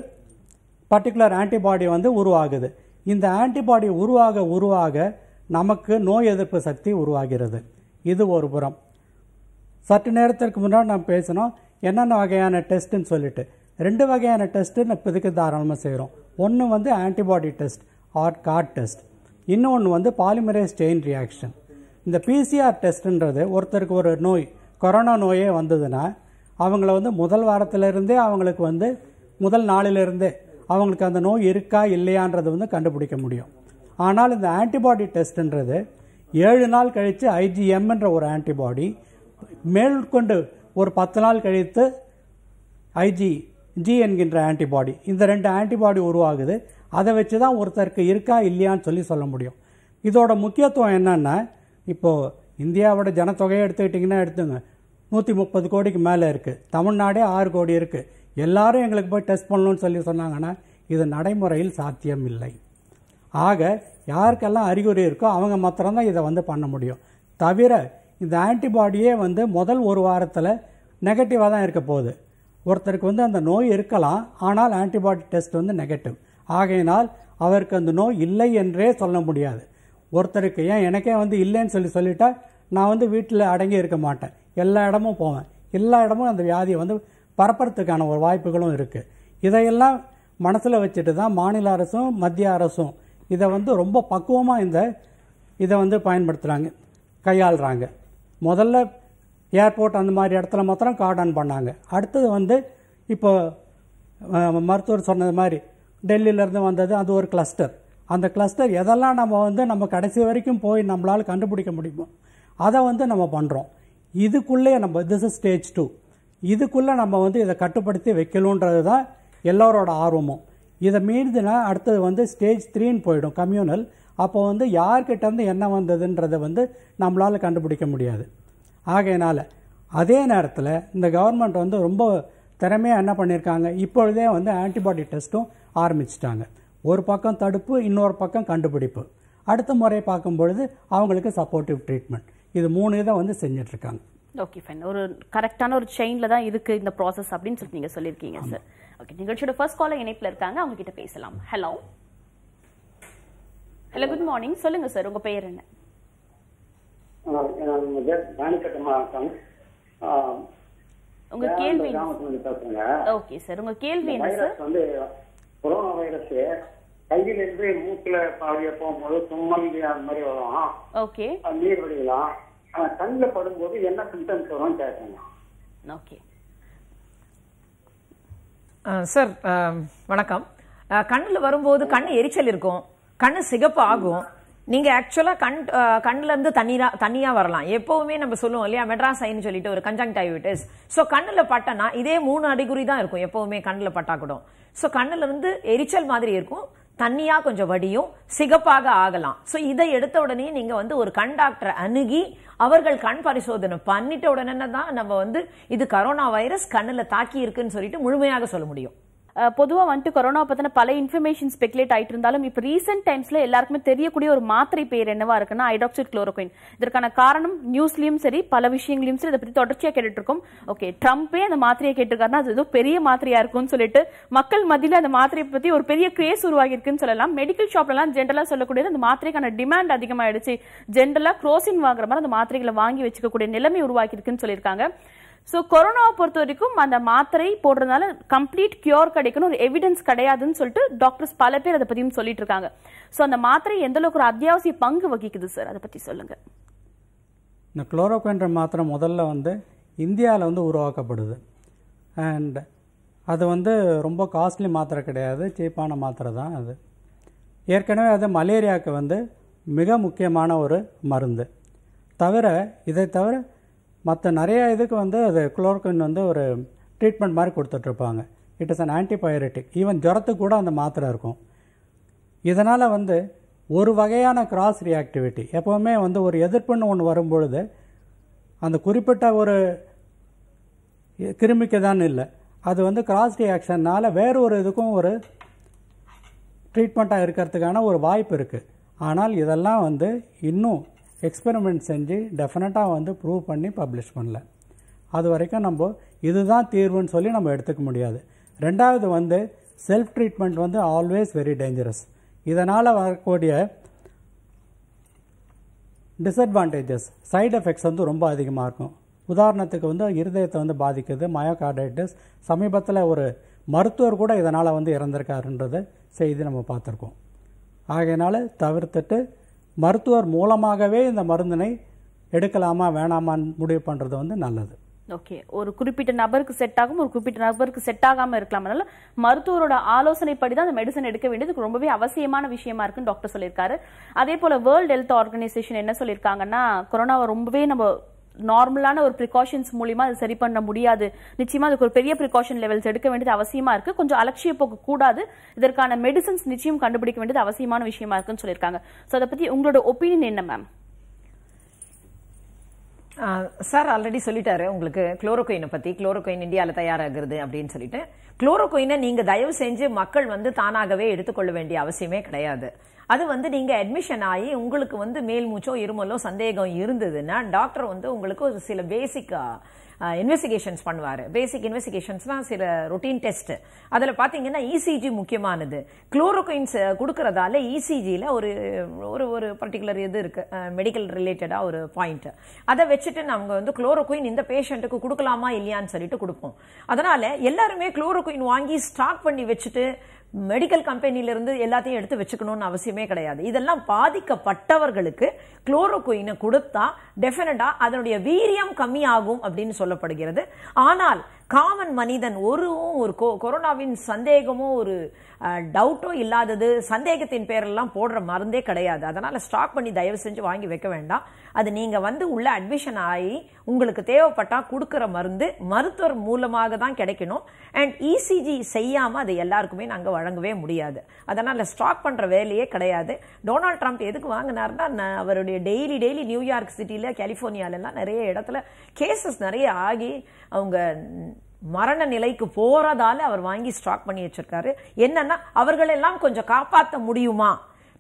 பர்டிகுலர் ஆன்டிபாடி வந்து உருவாகுது இந்த ஆன்டிபாடி உருவாக உருவாக நமக்கு நோய் எதிர்ப்பு சக்தி உருவாகிறது இது ஒரு புறம் சற்று நேரத்திற்கு முன்னாடி நம்ம பேசினோம் என்னென்ன வகையான டெஸ்ட்டுன்னு சொல்லிட்டு ரெண்டு வகையான டெஸ்ட்டு நம்ம இதுக்கு தாராளமாக செய்கிறோம் ஒன்று வந்து ஆன்டிபாடி டெஸ்ட் ஆர்ட் கார்ட் டெஸ்ட் இன்னொன்று வந்து பாலிமரேஸ் செயின் ரியாக்ஷன் இந்த பிசிஆர் டெஸ்ட்டுன்றது ஒருத்தருக்கு ஒரு நோய் கொரோனா நோயே வந்ததுன்னா அவங்கள வந்து முதல் வாரத்திலிருந்தே அவங்களுக்கு வந்து முதல் நாளிலிருந்தே அவங்களுக்கு அந்த நோய் இருக்கா இல்லையான்றது வந்து கண்டுபிடிக்க முடியும் ஆனால் இந்த ஆன்டிபாடி டெஸ்ட்ன்றது ஏழு நாள் கழித்து ஐஜிஎம்ன்ற ஒரு ஆன்டிபாடி மேற்கொண்டு ஒரு பத்து நாள் கழித்து ஐஜி ஜி என்கின்ற ஆன்டிபாடி இந்த ரெண்டு ஆன்டிபாடி உருவாகுது அதை வச்சு தான் ஒருத்தருக்கு இருக்கா இல்லையான்னு சொல்லி சொல்ல முடியும் இதோட முக்கியத்துவம் என்னென்னா இப்போது இந்தியாவோட ஜனத்தொகையை எடுத்துக்கிட்டிங்கன்னா எடுத்துங்க நூற்றி முப்பது கோடிக்கு மேலே இருக்குது தமிழ்நாடே ஆறு கோடி இருக்குது எல்லாரும் எங்களுக்கு போய் டெஸ்ட் பண்ணணும்னு சொல்லி சொன்னாங்கன்னா இது நடைமுறையில் சாத்தியம் இல்லை ஆக யாருக்கெல்லாம் அறிகுறி இருக்கோ அவங்க மாத்திரம்தான் இதை வந்து பண்ண முடியும் தவிர இந்த ஆன்டிபாடியே வந்து முதல் ஒரு வாரத்தில் நெகட்டிவாக தான் இருக்க போகுது ஒருத்தருக்கு வந்து அந்த நோய் இருக்கலாம் ஆனால் ஆன்டிபாடி டெஸ்ட் வந்து நெகட்டிவ் ஆகையினால் அவருக்கு அந்த நோய் இல்லை என்றே சொல்ல முடியாது ஒருத்தருக்கு ஏன் எனக்கே வந்து இல்லைன்னு சொல்லி சொல்லிட்டால் நான் வந்து வீட்டில் அடங்கி இருக்க மாட்டேன் எல்லா இடமும் போவேன் எல்லா இடமும் அந்த வியாதியை வந்து பரப்புறதுக்கான ஒரு வாய்ப்புகளும் இருக்குது இதையெல்லாம் மனசில் வச்சுட்டு தான் மாநில அரசும் மத்திய அரசும் இதை வந்து ரொம்ப பக்குவமாக இந்த இதை வந்து பயன்படுத்துகிறாங்க கையாளுறாங்க முதல்ல ஏர்போர்ட் அந்த மாதிரி இடத்துல மாத்திரம் கார்டன் பண்ணாங்க அடுத்தது வந்து இப்போ மருத்துவர் சொன்னது மாதிரி டெல்லியிலேருந்து வந்தது அது ஒரு கிளஸ்டர் அந்த கிளஸ்டர் எதெல்லாம் நம்ம வந்து நம்ம கடைசி வரைக்கும் போய் நம்மளால் கண்டுபிடிக்க முடியுமோ அதை வந்து நம்ம பண்ணுறோம் இதுக்குள்ளேயே நம்ம திஸ் இஸ் ஸ்டேஜ் டூ இதுக்குள்ளே நம்ம வந்து இதை கட்டுப்படுத்தி வைக்கணுன்றது தான் எல்லோரோட ஆர்வமும் இதை மீறிதுனா அடுத்தது வந்து ஸ்டேஜ் த்ரீன்னு போயிடும் கம்யூனல் அப்போ வந்து யார்கிட்டேருந்து என்ன வந்ததுன்றதை வந்து நம்மளால் கண்டுபிடிக்க முடியாது ஆகையினால் அதே நேரத்தில் இந்த கவர்மெண்ட் வந்து ரொம்ப திறமையாக என்ன பண்ணியிருக்காங்க இப்பொழுதே வந்து ஆன்டிபாடி டெஸ்ட்டும் ஆரம்பிச்சிட்டாங்க ஒரு பக்கம் தடுப்பு இன்னொரு பக்கம் கண்டுபிடிப்பு அடுத்த முறை பார்க்கும் பொழுது அவங்களுக்கு சப்போர்ட்டிவ் ட்ரீட்மெண்ட் இது மூணு இதை வந்து செஞ்சிட்ருக்காங்க ஓகே ஃபைன் ஒரு கரெக்டான ஒரு செயினில் தான் இதுக்கு இந்த ப்ராசஸ் அப்படின்னு சொல்லி நீங்கள் சொல்லியிருக்கீங்க சார் ஓகே நிகழ்ச்சியோட ஃபர்ஸ்ட் காலர் இணைப்பில் இருக்காங்க அவங்க கிட்ட பேசலாம் ஹலோ ஹலோ குட் மார்னிங் சொல்லுங்கள் சார் உங்கள் பெயர் என்ன உங்க கேள்வி ஓகே சார் உங்க கேள்வி என்ன சார் கொரோனா வைரஸ் கையில் இருந்து மூக்குல அப்படியே போகும்போது தும்மல் அந்த மாதிரி வரும் ஓகே நீர் வடியலாம் ஆனா கண்ணில் படும்போது என்ன சிம்டம்ஸ் வரும் கேட்கணும் ஓகே சார் வணக்கம் கண்ணில் வரும்போது கண் எரிச்சல் இருக்கும் கண் சிகப்பு ஆகும் நீங்கள் ஆக்சுவலாக கண் கண்ணிலேருந்து தண்ணீராக தனியாக வரலாம் எப்போவுமே நம்ம சொல்லுவோம் இல்லையா மெட்ராஸ் ஐன்னு சொல்லிட்டு ஒரு கன்ஜங்டைவிட்டிஸ் ஸோ கண்ணில் பட்டனா இதே மூணு அடிகுறி தான் இருக்கும் எப்போவுமே கண்ணில் பட்டா கூட ஸோ கண்ணிலிருந்து எரிச்சல் மாதிரி இருக்கும் தண்ணியாக கொஞ்சம் வடியும் சிகப்பாக ஆகலாம் ஸோ இதை எடுத்த உடனே நீங்கள் வந்து ஒரு கண் டாக்டரை அணுகி அவர்கள் கண் பரிசோதனை பண்ணிட்ட உடனே தான் நம்ம வந்து இது கரோனா வைரஸ் கண்ணில் தாக்கி இருக்குன்னு சொல்லிட்டு முழுமையாக சொல்ல முடியும் பொதுவாக வந்துட்டு கொரோனா பற்றின பல இன்ஃபர்மேஷன் ஸ்பெகுலேட் ஆகிட்டு இருந்தாலும் இப்போ ரீசெண்ட் டைம்ஸில் எல்லாருக்குமே தெரியக்கூடிய ஒரு மாத்திரை பேர் என்னவா இருக்குன்னா ஹைட்ராக்சிட் குளோரோக்வின் இதற்கான காரணம் நியூஸ்லேயும் சரி பல விஷயங்களையும் சரி இதை பற்றி தொடர்ச்சியாக கேட்டுட்டு ஓகே ட்ரம்ப்பே அந்த மாத்திரையை கேட்டிருக்காருன்னா அது ஏதோ பெரிய மாத்திரையா இருக்கும்னு சொல்லிட்டு மக்கள் மத்தியில் அந்த மாத்திரையை பற்றி ஒரு பெரிய கிரேஸ் உருவாகி இருக்குன்னு சொல்லலாம் மெடிக்கல் ஷாப்லலாம் ஜென்ரலாக சொல்லக்கூடியது அந்த மாத்திரைக்கான டிமாண்ட் அதிகமாகிடுச்சு ஜென்ரலாக க்ரோசின் வாங்குற மாதிரி அந்த மாத்திரைகளை வாங்கி வச்சுக்கக்கூடிய நிலைமை உருவாக்கி இருக்குன்னு சொல்லியிருக்காங்க ஸோ கொரோனாவை பொறுத்த வரைக்கும் அந்த மாத்திரை போடுறதுனால கம்ப்ளீட் கியூர் கிடைக்கணும் ஒரு எவிடன்ஸ் கிடையாதுன்னு சொல்லிட்டு டாக்டர்ஸ் பல பேர் அதை பற்றியும் சொல்லிட்டு இருக்காங்க ஸோ அந்த மாத்திரை எந்த அளவுக்கு ஒரு அத்தியாவசிய பங்கு வகிக்குது சார் அதை பற்றி சொல்லுங்க இந்த குளோரோகுயின்ற மாத்திரை முதல்ல வந்து இந்தியாவில் வந்து உருவாக்கப்படுது அண்ட் அது வந்து ரொம்ப காஸ்ட்லி மாத்திரை கிடையாது சீப்பான மாத்திரை தான் அது ஏற்கனவே அது மலேரியாவுக்கு வந்து மிக முக்கியமான ஒரு மருந்து தவிர இதை தவிர மற்ற நிறைய இதுக்கு வந்து அது குளோரோக்வின் வந்து ஒரு ட்ரீட்மெண்ட் மாதிரி கொடுத்துட்ருப்பாங்க it is an antibiotic even ஜுரத்துக்கு கூட அந்த மாத்திரை இருக்கும் இதனால் வந்து ஒரு வகையான கிராஸ் ரியாக்டிவிட்டி எப்போவுமே வந்து ஒரு எதிர்ப்புன்னு ஒன்று வரும்பொழுது அந்த குறிப்பிட்ட ஒரு கிருமிக்கு தான் இல்லை அது வந்து கிராஸ் ரியாக்ஷன்னால் வேறு ஒரு இதுக்கும் ஒரு ட்ரீட்மெண்ட்டாக இருக்கிறதுக்கான ஒரு வாய்ப்பு இருக்குது ஆனால் இதெல்லாம் வந்து இன்னும் எக்ஸ்பெரிமெண்ட் செஞ்சு டெஃபினட்டாக வந்து ப்ரூவ் பண்ணி பப்ளிஷ் பண்ணல அது வரைக்கும் நம்ம இதுதான் தீர்வுன்னு சொல்லி நம்ம எடுத்துக்க முடியாது ரெண்டாவது வந்து செல்ஃப் ட்ரீட்மெண்ட் வந்து ஆல்வேஸ் வெரி டேஞ்சரஸ் இதனால் வரக்கூடிய டிஸ்அட்வான்டேஜஸ் சைடு எஃபெக்ட்ஸ் வந்து ரொம்ப அதிகமாக இருக்கும் உதாரணத்துக்கு வந்து இருதயத்தை வந்து பாதிக்குது மயோகார்டைட்டிஸ் சமீபத்தில் ஒரு மருத்துவர் கூட இதனால் வந்து இறந்திருக்காருன்றது செய்தி நம்ம பார்த்துருக்கோம் ஆகையினால தவிர்த்துட்டு மருத்துவர் மூலமாகவே இந்த மருந்தினை எடுக்கலாமா வேணாமான்னு முடிவு பண்ணுறது வந்து நல்லது ஓகே ஒரு குறிப்பிட்ட நபருக்கு செட் ஆகும் ஒரு குறிப்பிட்ட நபருக்கு செட் ஆகாமல் இருக்கலாம் அதனால மருத்துவரோட ஆலோசனைப்படி தான் அந்த மெடிசன் எடுக்க வேண்டியது ரொம்பவே அவசியமான விஷயமா இருக்குன்னு டாக்டர் சொல்லியிருக்காரு அதே போல வேர்ல்டு ஹெல்த் ஆர்கனைசேஷன் என்ன சொல்லியிருக்காங்கன்னா கொரோனாவை ரொம்பவே நம்ம நார்மலான ஒரு ப்ரிகாஷன்ஸ் மூலியமா அது சரி பண்ண முடியாது நிச்சயமா அதுக்கு ஒரு பெரிய ப்ரிகாஷன் லெவல்ஸ் எடுக்க வேண்டியது அவசியமாக இருக்கு கொஞ்சம் அலட்சிய போக்க கூடாது இதற்கான மெடிசன்ஸ் நிச்சயம் கண்டுபிடிக்க வேண்டியது அவசியமான விஷயமா இருக்குன்னு சொல்லியிருக்காங்க ஸோ அதை பற்றி உங்களோட ஒப்பீனியன் என்ன மேம் சார் ஆல்ரெடி சொல்லிட்டாரு உங்களுக்கு குளோரோகொயினை பற்றி குளோரோகொயின் இந்தியாவில் தயாராகிறது அப்படின்னு சொல்லிட்டு குளோரோகொயினை நீங்கள் தயவு செஞ்சு மக்கள் வந்து தானாகவே எடுத்துக்கொள்ள வேண்டிய அவசியமே கிடையாது அது வந்து நீங்கள் அட்மிஷன் ஆகி உங்களுக்கு வந்து மேல் மூச்சோ இருமலோ சந்தேகம் இருந்ததுன்னா டாக்டர் வந்து உங்களுக்கு ஒரு சில பேசிக்காக இன்வெஸ்டிகேஷன்ஸ் பண்ணுவார் பேசிக் இன்வெஸ்டிகேஷன்ஸ்னால் சில ரொட்டீன் டெஸ்ட் அதில் பார்த்தீங்கன்னா இசிஜி e முக்கியமானது குளோரோகுயின்ஸ் கொடுக்கறதால இசிஜியில் e ஒரு ஒரு ஒரு பர்டிகுலர் இது இருக்குது மெடிக்கல் ரிலேட்டடாக ஒரு பாயிண்ட் அதை வச்சுட்டு நம்ம வந்து குளோரோகுயின் இந்த பேஷண்ட்டுக்கு கொடுக்கலாமா இல்லையான்னு சொல்லிட்டு கொடுப்போம் அதனால் எல்லாருமே குளோரோகுயின் வாங்கி ஸ்டாக் பண்ணி வச்சுட்டு மெடிக்கல் கம்பெனியிலிருந்து எல்லாத்தையும் எடுத்து வச்சுக்கணும்னு அவசியமே கிடையாது இதெல்லாம் பாதிக்கப்பட்டவர்களுக்கு குளோரோகுயினை கொடுத்தா டெஃபினட்டாக அதனுடைய வீரியம் கம்மியாகும் அப்படின்னு சொல்லப்படுகிறது ஆனால் காமன் மனிதன் ஒரு ஒரு கொரோனாவின் சந்தேகமோ ஒரு டவுட்டோ இல்லாதது சந்தேகத்தின் பேரெல்லாம் போடுற மருந்தே கிடையாது அதனால் ஸ்டாக் பண்ணி தயவு செஞ்சு வாங்கி வைக்க வேண்டாம் அது நீங்கள் வந்து உள்ளே அட்மிஷன் ஆகி உங்களுக்கு தேவைப்பட்டால் கொடுக்குற மருந்து மருத்துவர் மூலமாக தான் கிடைக்கணும் அண்ட் இசிஜி e செய்யாமல் அது எல்லாருக்குமே நாங்கள் வழங்கவே முடியாது அதனால் ஸ்டாக் பண்ணுற வேலையே கிடையாது டொனால்ட் ட்ரம்ப் எதுக்கு வாங்கினாருன்னா அவருடைய டெய்லி டெய்லி நியூயார்க் சிட்டியில் கலிஃபோர்னியாலெல்லாம் நிறைய இடத்துல கேசஸ் நிறைய ஆகி அவங்க மரண நிலைக்கு போகிறதால அவர் வாங்கி ஸ்டாக் பண்ணி வச்சுருக்காரு என்னன்னா அவர்களெல்லாம் கொஞ்சம் காப்பாற்ற முடியுமா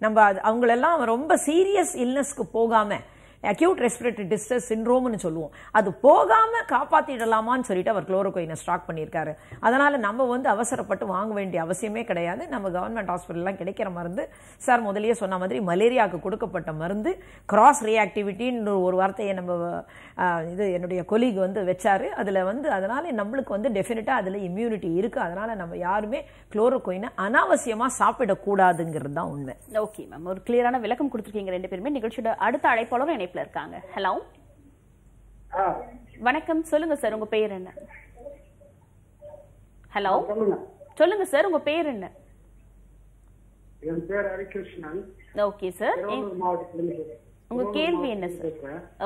நம்ம அவங்களெல்லாம் ரொம்ப சீரியஸ் இல்னஸ்க்கு போகாமல் அக்யூட் ரெஸ்பிரேட்டரி டிஸ்டர்ஸ் சின்ரோம்னு சொல்லுவோம் அது போகாமல் காப்பாற்றிடலாமான்னு சொல்லிட்டு அவர் குளோரோகோயினை ஸ்டாக் பண்ணியிருக்காரு அதனால் நம்ம வந்து அவசரப்பட்டு வாங்க வேண்டிய அவசியமே கிடையாது நம்ம கவர்மெண்ட் ஹாஸ்பிட்டல்லாம் கிடைக்கிற மருந்து சார் முதலியே சொன்ன மாதிரி மலேரியாவுக்கு கொடுக்கப்பட்ட மருந்து கிராஸ் ரியாக்டிவிட்டின்னு ஒரு வார்த்தையை நம்ம இது என்னுடைய கொலீக் வந்து வச்சார் அதில் வந்து அதனால் நம்மளுக்கு வந்து டெஃபினட்டாக அதில் இம்யூனிட்டி இருக்குது அதனால் நம்ம யாருமே குளோரோகோயினை அனாவசியமாக சாப்பிடக்கூடாதுங்கிறது தான் உண்மை ஓகே மேம் ஒரு கிளியரான விளக்கம் கொடுத்துருக்கீங்க ரெண்டு பேருமே நிகழ்ச்சியோட அடுத்த அழைப்பாளரும் இணைப்புல இருக்காங்க ஹலோ வணக்கம் சொல்லுங்க சார் உங்க பேர் என்ன ஹலோ சொல்லுங்க சார் உங்க பேர் என்ன என் பேர் ஹரிகிருஷ்ணன் ஓகே சார் உங்க கேள்வி என்ன சார்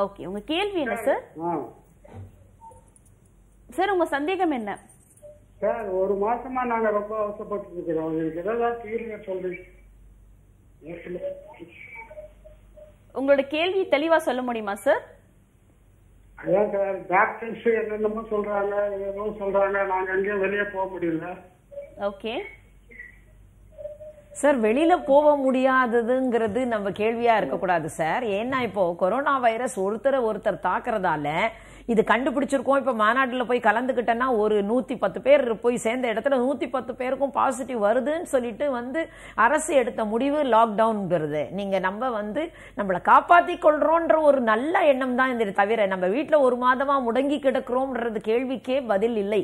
ஓகே உங்க கேள்வி என்ன சார் சார் உங்க சந்தேகம் என்ன சார் ஒரு மாசமா நாங்க ரொம்ப அவசப்பட்டு இருக்கிறோம் ஏதாவது தீர்வு சொல்றீங்க உங்களோட கேள்வி தெளிவா சொல்ல முடியுமா சார் அதான் சார் டாக்டர்ஸ் என்னென்னமோ சொல்றாங்க ஏதோ சொல்றாங்க நாங்க எங்கேயும் வெளியே போக முடியல ஓகே சார் வெளியில போக முடியாததுங்கிறது நம்ம கேள்வியா இருக்கக்கூடாது சார் ஏன்னா இப்போ கொரோனா வைரஸ் ஒருத்தரை ஒருத்தர் தாக்குறதால இது கண்டுபிடிச்சிருக்கோம் இப்போ மாநாட்டில் போய் கலந்துக்கிட்டேன்னா ஒரு நூற்றி பத்து பேர் போய் சேர்ந்த இடத்துல நூற்றி பத்து பேருக்கும் பாசிட்டிவ் வருதுன்னு சொல்லிட்டு வந்து அரசு எடுத்த முடிவு லாக்டவுன்ங்கிறது நீங்கள் நம்ம வந்து நம்மளை காப்பாற்றி கொள்கிறோன்ற ஒரு நல்ல எண்ணம் தான் இந்த தவிர நம்ம வீட்டில் ஒரு மாதமாக முடங்கி கிடக்கிறோம்ன்றது கேள்விக்கே பதில் இல்லை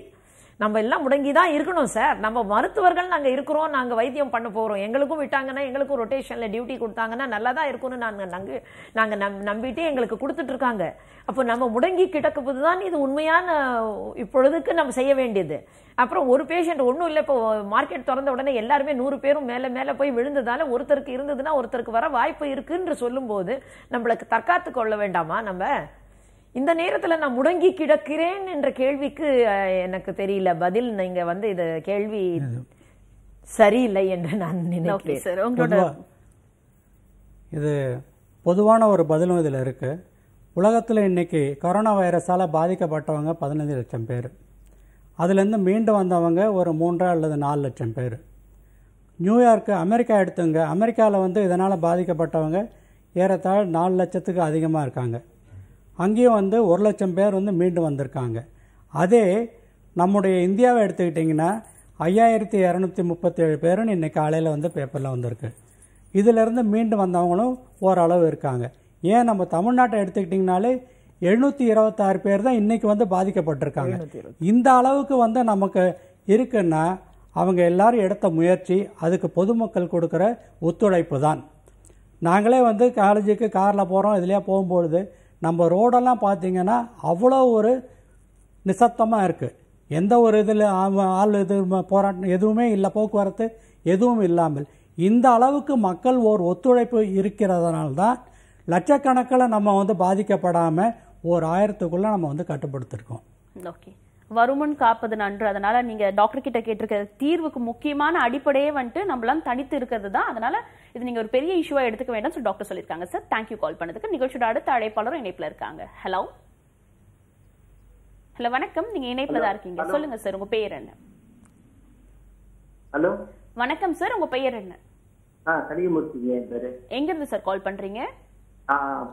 நம்ம எல்லாம் முடங்கி தான் இருக்கணும் சார் நம்ம மருத்துவர்கள் நாங்கள் இருக்கிறோம் நாங்கள் வைத்தியம் பண்ண போகிறோம் எங்களுக்கும் விட்டாங்கன்னா எங்களுக்கும் ரொட்டேஷனில் டியூட்டி கொடுத்தாங்கன்னா நல்லா தான் இருக்கும்னு நாங்கள் நாங்கள் நாங்கள் நம் நம்பிட்டே எங்களுக்கு கொடுத்துட்ருக்காங்க அப்போ நம்ம முடங்கி கிடக்கும்போது தான் இது உண்மையான இப்பொழுதுக்கு நம்ம செய்ய வேண்டியது அப்புறம் ஒரு பேஷண்ட் ஒன்றும் இல்லை இப்போ மார்க்கெட் திறந்த உடனே எல்லாருமே நூறு பேரும் மேலே மேலே போய் விழுந்ததால ஒருத்தருக்கு இருந்ததுன்னா ஒருத்தருக்கு வர வாய்ப்பு இருக்குன்னு சொல்லும்போது நம்மளுக்கு தற்காத்து கொள்ள வேண்டாமா நம்ம இந்த நேரத்தில் நான் முடங்கி கிடக்கிறேன் என்ற கேள்விக்கு எனக்கு தெரியல பதில் நீங்க வந்து இது கேள்வி சரியில்லை என்று நான் நினைக்கிறேன் இது பொதுவான ஒரு பதிலும் இதில் இருக்கு உலகத்தில் இன்னைக்கு கொரோனா வைரஸால் பாதிக்கப்பட்டவங்க பதினஞ்சு லட்சம் பேர் அதுலேருந்து மீண்டு வந்தவங்க ஒரு மூன்றா அல்லது நாலு லட்சம் பேர் நியூயார்க்கு அமெரிக்கா எடுத்துங்க அமெரிக்காவில் வந்து இதனால் பாதிக்கப்பட்டவங்க ஏறத்தாழ் நாலு லட்சத்துக்கு அதிகமாக இருக்காங்க அங்கேயும் வந்து ஒரு லட்சம் பேர் வந்து மீண்டும் வந்திருக்காங்க அதே நம்முடைய இந்தியாவை எடுத்துக்கிட்டிங்கன்னா ஐயாயிரத்தி இரநூத்தி முப்பத்தேழு பேரும் இன்றைக்கி காலையில் வந்து பேப்பரில் வந்திருக்கு இதிலேருந்து மீண்டும் வந்தவங்களும் ஓரளவு இருக்காங்க ஏன் நம்ம தமிழ்நாட்டை எடுத்துக்கிட்டிங்கனாலே எழுநூற்றி இருபத்தாறு பேர் தான் இன்றைக்கி வந்து பாதிக்கப்பட்டிருக்காங்க இந்த அளவுக்கு வந்து நமக்கு இருக்குன்னா அவங்க எல்லாரும் எடுத்த முயற்சி அதுக்கு பொதுமக்கள் கொடுக்குற ஒத்துழைப்பு தான் நாங்களே வந்து காலேஜுக்கு காரில் போகிறோம் இதுலேயே போகும்பொழுது நம்ம ரோடெல்லாம் பார்த்திங்கன்னா அவ்வளோ ஒரு நிசத்தமாக இருக்குது எந்த ஒரு இதில் ஆள் இது போராட்டம் எதுவுமே இல்லை போக்குவரத்து எதுவும் இல்லாமல் இந்த அளவுக்கு மக்கள் ஓர் ஒத்துழைப்பு தான் லட்சக்கணக்கில் நம்ம வந்து பாதிக்கப்படாமல் ஓர் ஆயிரத்துக்குள்ளே நம்ம வந்து கட்டுப்படுத்திருக்கோம் ஓகே வருமுன் காப்பது நன்று அதனால நீங்க டாக்டர் கிட்ட கேட்டிருக்கிற தீர்வுக்கு முக்கியமான அடிப்படையே வந்துட்டு நம்மளாம் தனித்து இருக்கிறது தான் அதனால இது நீங்க ஒரு பெரிய இஷ்யூவா எடுத்துக்க வேண்டாம் சொல்லி டாக்டர் சொல்லியிருக்காங்க சார் தேங்க்யூ கால் பண்ணதுக்கு நிகழ்ச்சியோட அடுத்த அழைப்பாளரும் இணைப்புல இருக்காங்க ஹலோ ஹலோ வணக்கம் நீங்க இணைப்புல தான் இருக்கீங்க சொல்லுங்க சார் உங்க பெயர் என்ன ஹலோ வணக்கம் சார் உங்க பெயர் என்ன எங்க இருந்து சார் கால் பண்றீங்க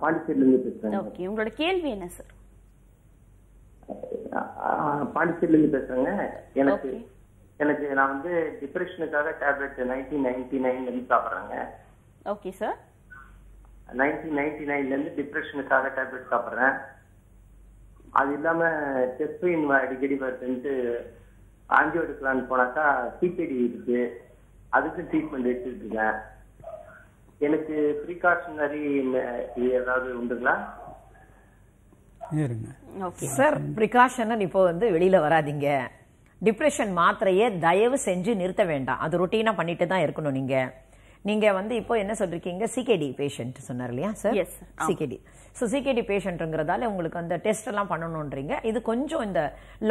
பாண்டிச்சேரியில இருந்து பேசுறேன் ஓகே உங்களோட கேள்வி என்ன சார் பாண்டிச்சேரியில இருந்து பேசுறேங்க எனக்கு எனக்கு நான் வந்து டிப்ரெஷனுக்காக டேப்லெட் நைன்டீன் நைன்டி நைன்ல இருந்து சாப்பிடுறேங்க ஓகே சார் நைன்டீன் நைன்டி நைன்ல இருந்து டிப்ரெஷனுக்காக டேப்லெட் சாப்பிடுறேன் அது இல்லாம செஸ்ட் பெயின் அடிக்கடி வருதுன்ட்டு ஆஞ்சியோ எடுக்கலான்னு போனாக்கா சிபிடி இருக்கு அதுக்கும் ட்ரீட்மெண்ட் எடுத்துட்டு இருக்கேன் எனக்கு ப்ரீகாஷனரி ஏதாவது உண்டுங்களா இருங்க சார் ப்ரிகாஷன் mm. இப்போ வந்து வெளியில வராதிங்க டிப்ரெஷன் மாத்திரையே தயவு செஞ்சு நிறுத்த வேண்டாம் அது ரொட்டீனா பண்ணிட்டு தான் இருக்கணும் நீங்க நீங்க வந்து இப்போ என்ன சொல்றீங்க சிகேடி பேஷண்ட் சொன்னார் இல்லையா சார் சிகேடி ஸோ சிகேடி பேஷண்ட்ங்கிறதால உங்களுக்கு அந்த டெஸ்ட் எல்லாம் பண்ணணுன்றீங்க இது கொஞ்சம் இந்த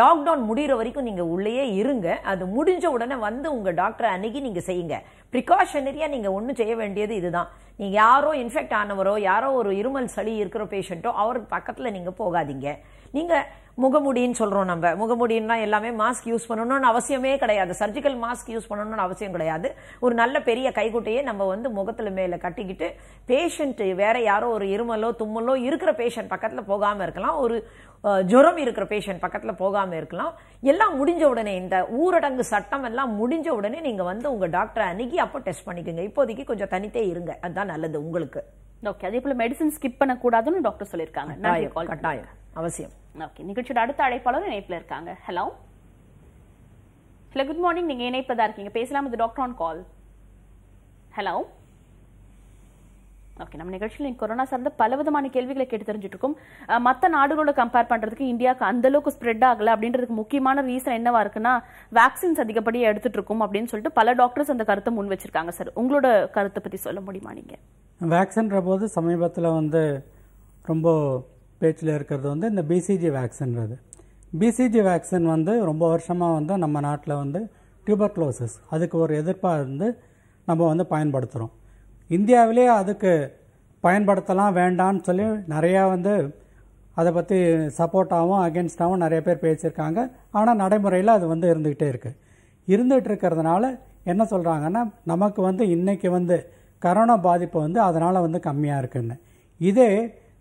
லாக்டவுன் முடிகிற வரைக்கும் நீங்க உள்ளேயே இருங்க அது முடிஞ்ச உடனே வந்து உங்க டாக்டரை அணுகி நீங்க செய்யுங்க ப்ரிகாஷனரியாக நீங்கள் ஒன்றும் செய்ய வேண்டியது இதுதான் நீங்கள் யாரோ இன்ஃபெக்ட் ஆனவரோ யாரோ ஒரு இருமல் சளி இருக்கிற பேஷண்ட்டோ அவர் பக்கத்தில் நீங்கள் போகாதீங்க நீங்கள் முகமுடின்னு சொல்கிறோம் நம்ம முகமுடின்னா எல்லாமே மாஸ்க் யூஸ் பண்ணணும்னு அவசியமே கிடையாது சர்ஜிக்கல் மாஸ்க் யூஸ் பண்ணணும்னு அவசியம் கிடையாது ஒரு நல்ல பெரிய கைக்குட்டையே நம்ம வந்து முகத்தில் மேலே கட்டிக்கிட்டு பேஷண்ட்டு வேறு யாரோ ஒரு இருமலோ தும்மலோ இருக்கிற பேஷண்ட் பக்கத்தில் போகாமல் இருக்கலாம் ஒரு ஜுரம் இருக்கிற பேஷண்ட் பக்கத்தில் போகாமல் இருக்கலாம் எல்லாம் முடிஞ்ச உடனே இந்த ஊரடங்கு சட்டம் எல்லாம் முடிஞ்ச உடனே நீங்கள் வந்து உங்கள் டாக்டரை அணுகி அப்போ டெஸ்ட் பண்ணிக்கோங்க இப்போதைக்கு கொஞ்சம் தனித்தே இருங்க அதுதான் நல்லது உங்களுக்கு ஓகே அதே போல மெடிசன் ஸ்கிப் பண்ணக்கூடாதுன்னு டாக்டர் சொல்லியிருக்காங்க கட்டாயம் அவசியம் ஓகே நிகழ்ச்சியோட அடுத்த அழைப்பாளர் இணைப்பில் இருக்காங்க ஹலோ ஹலோ குட் மார்னிங் நீங்கள் இணைப்பதாக இருக்கீங்க பேசலாம் இது doctor on call hello okay நம்ம நிகழ்ச்சியில் கொரோனா சார்ந்த விதமான கேள்விகளை கேட்டு தெரிஞ்சுட்டு இருக்கோம் மற்ற நாடுகளோட கம்பேர் பண்ணுறதுக்கு இந்தியாவுக்கு அந்த அளவுக்கு ஸ்ப்ரெட் ஆகலை அப்படின்றதுக்கு முக்கியமான ரீசன் என்னவா இருக்குன்னா வேக்சின்ஸ் அதிகப்படியாக எடுத்துட்டு இருக்கோம் அப்படின்னு சொல்லிட்டு பல டாக்டர்ஸ் அந்த கருத்தை முன் வச்சிருக்காங்க சார் உங்களோட கருத்தை பற்றி சொல்ல முடியுமா நீங்கள் வேக்சின்ற போது சமீபத்தில் வந்து ரொம்ப பேச்சில் இருக்கிறது வந்து இந்த பிசிஜி வேக்சின்றது பிசிஜி வேக்சின் வந்து ரொம்ப வருஷமாக வந்து நம்ம நாட்டில் வந்து டியூபர்க்ளோசஸ் அதுக்கு ஒரு எதிர்ப்பாக இருந்து நம்ம வந்து பயன்படுத்துகிறோம் இந்தியாவிலே அதுக்கு பயன்படுத்தலாம் வேண்டான்னு சொல்லி நிறையா வந்து அதை பற்றி சப்போர்ட்டாகவும் அகேன்ஸ்டாகவும் நிறைய பேர் பேசியிருக்காங்க ஆனால் நடைமுறையில் அது வந்து இருந்துக்கிட்டே இருக்குது இருந்துகிட்டு இருக்கிறதுனால என்ன சொல்கிறாங்கன்னா நமக்கு வந்து இன்றைக்கி வந்து கரோனா பாதிப்பு வந்து அதனால் வந்து கம்மியாக இருக்குன்னு இதே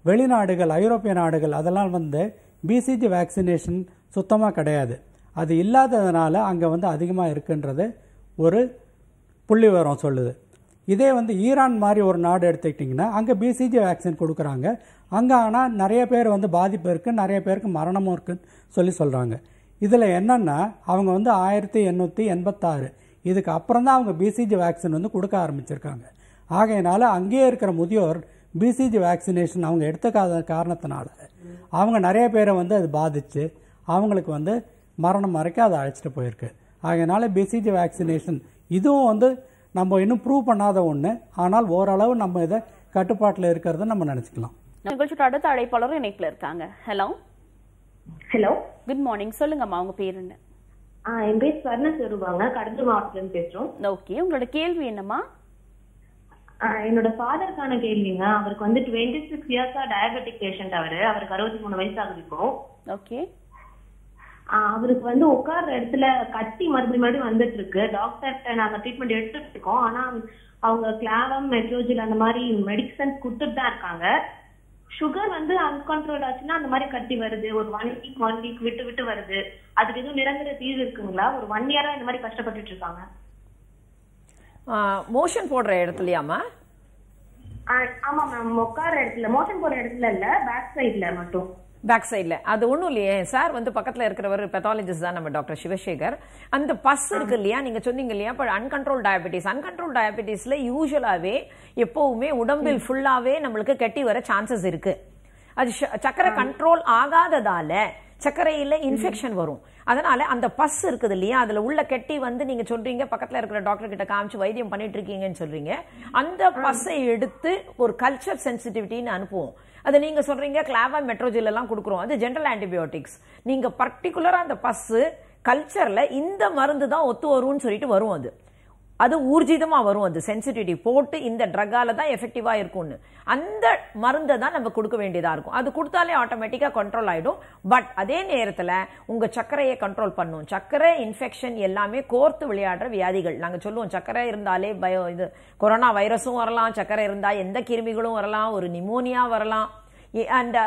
வெளிநாடுகள் ஐரோப்பிய நாடுகள் அதெல்லாம் வந்து பிசிஜி வேக்சினேஷன் சுத்தமாக கிடையாது அது இல்லாததுனால அங்கே வந்து அதிகமாக இருக்குன்றது ஒரு புள்ளி வரும் சொல்லுது இதே வந்து ஈரான் மாதிரி ஒரு நாடு எடுத்துக்கிட்டிங்கன்னா அங்கே பிசிஜி வேக்சின் கொடுக்குறாங்க அங்கே ஆனால் நிறைய பேர் வந்து பாதிப்பு இருக்குது நிறைய பேருக்கு மரணமும் இருக்குன்னு சொல்லி சொல்கிறாங்க இதில் என்னென்னா அவங்க வந்து ஆயிரத்தி எண்ணூற்றி எண்பத்தாறு இதுக்கு அப்புறம் தான் அவங்க பிசிஜி வேக்சின் வந்து கொடுக்க ஆரம்பிச்சிருக்காங்க ஆகையினால அங்கேயே இருக்கிற முதியோர் பிசிஜி வேக்சினேஷன் அவங்க எடுத்துக்காத காரணத்தினால அவங்க நிறைய பேரை வந்து அது பாதித்து அவங்களுக்கு வந்து மரணம் வரைக்கும் அதை அழைச்சிட்டு போயிருக்கு ஆகையினால பிசிஜி வேக்சினேஷன் இதுவும் வந்து நம்ம இன்னும் ப்ரூவ் பண்ணாத ஒன்று ஆனால் ஓரளவு நம்ம இதை கட்டுப்பாட்டில் இருக்கிறத நம்ம நினச்சிக்கலாம் நிகழ்ச்சியோட அடுத்த அழைப்பாளரும் இணைப்பில் இருக்காங்க ஹலோ ஹலோ குட் மார்னிங் சொல்லுங்கம்மா உங்க பேர் என்ன என் பேர் ஸ்வர்ண சொருவாங்க கடலூர் மாவட்டத்துலேருந்து பேசுறோம் ஓகே உங்களோட கேள்வி என்னம்மா என்னோட ஃபாதருக்கான கேள்விங்க அவருக்கு வந்து டுவெண்ட்டி சிக்ஸ் இயர்ஸா டயபெட்டிக் பேஷண்ட் அவரு அவருக்கு அறுபத்தி மூணு வயசு ஆகுது இப்போ ஓகே அவருக்கு வந்து உட்கார்ற இடத்துல கட்டி மறுபடி மறுபடியும் வந்துட்டு இருக்கு டாக்டர்கிட்ட நாங்க ட்ரீட்மெண்ட் எடுத்துட்டு இருக்கோம் ஆனா அவங்க கிளாவம் மெட்ரோஜில் அந்த மாதிரி மெடிசன்ஸ் கொடுத்துட்டு தான் இருக்காங்க சுகர் வந்து அன்கண்ட்ரோல் ஆச்சுன்னா அந்த மாதிரி கட்டி வருது ஒரு ஒன் வீக் ஒன் வீக் விட்டு விட்டு வருது அதுக்கு எதுவும் நிரந்தர தீர்வு இருக்குங்களா ஒரு ஒன் இயரா இந்த மாதிரி கஷ்டப்பட்டுட்டு இருக்காங்க மோஷன் போடுற இடத்துலயாமா ஆமா மேம் உட்கார இடத்துல மோஷன் போடுற இடத்துல இல்ல பேக் சைட்ல மட்டும் பேக் சைடில் அது ஒன்றும் இல்லையே சார் வந்து பக்கத்தில் இருக்கிறவர் பெத்தாலஜிஸ்ட் தான் நம்ம டாக்டர் சிவசேகர் அந்த பஸ் இருக்கு இல்லையா நீங்கள் சொன்னீங்க இல்லையா இப்போ அன்கண்ட்ரோல் டயபெட்டிஸ் அன்கண்ட்ரோல் டயபெட்டிஸில் யூஸ்வலாகவே எப்போவுமே உடம்பில் ஃபுல்லாகவே நம்மளுக்கு கட்டி வர சான்சஸ் இருக்கு அது சக்கரை கண்ட்ரோல் ஆகாததால சர்க்கரையில் இன்ஃபெக்ஷன் வரும் அதனால அந்த பஸ் இருக்குது இல்லையா அதில் உள்ள கெட்டி வந்து நீங்கள் சொல்றீங்க பக்கத்தில் இருக்கிற டாக்டர் கிட்ட காமிச்சு வைத்தியம் பண்ணிட்டு இருக்கீங்கன்னு சொல்றீங்க அந்த பஸ்ஸை எடுத்து ஒரு கல்ச்சர் சென்சிட்டிவிட்டின்னு அனுப்புவோம் அதை நீங்கள் சொல்கிறீங்க கிளாவா மெட்ரோஜிலெலாம் கொடுக்குறோம் அது ஜென்ரல் ஆன்டிபயோட்டிக்ஸ் நீங்கள் பர்டிகுலராக அந்த பஸ்ஸு கல்ச்சரில் இந்த மருந்து தான் ஒத்து வரும்னு சொல்லிட்டு வரும் அது அது ஊர்ஜிதமாக வரும் அது சென்சிட்டிவிட்டி போட்டு இந்த ட்ரக்கால தான் எஃபெக்டிவாக இருக்கும்னு அந்த மருந்தை தான் நம்ம கொடுக்க வேண்டியதாக இருக்கும் அது கொடுத்தாலே ஆட்டோமேட்டிக்காக கண்ட்ரோல் ஆகிடும் பட் அதே நேரத்தில் உங்கள் சர்க்கரையை கண்ட்ரோல் பண்ணும் சர்க்கரை இன்ஃபெக்ஷன் எல்லாமே கோர்த்து விளையாடுற வியாதிகள் நாங்கள் சொல்லுவோம் சர்க்கரை இருந்தாலே பயோ இது கொரோனா வைரஸும் வரலாம் சர்க்கரை இருந்தால் எந்த கிருமிகளும் வரலாம் ஒரு நிமோனியா வரலாம் அண்ட்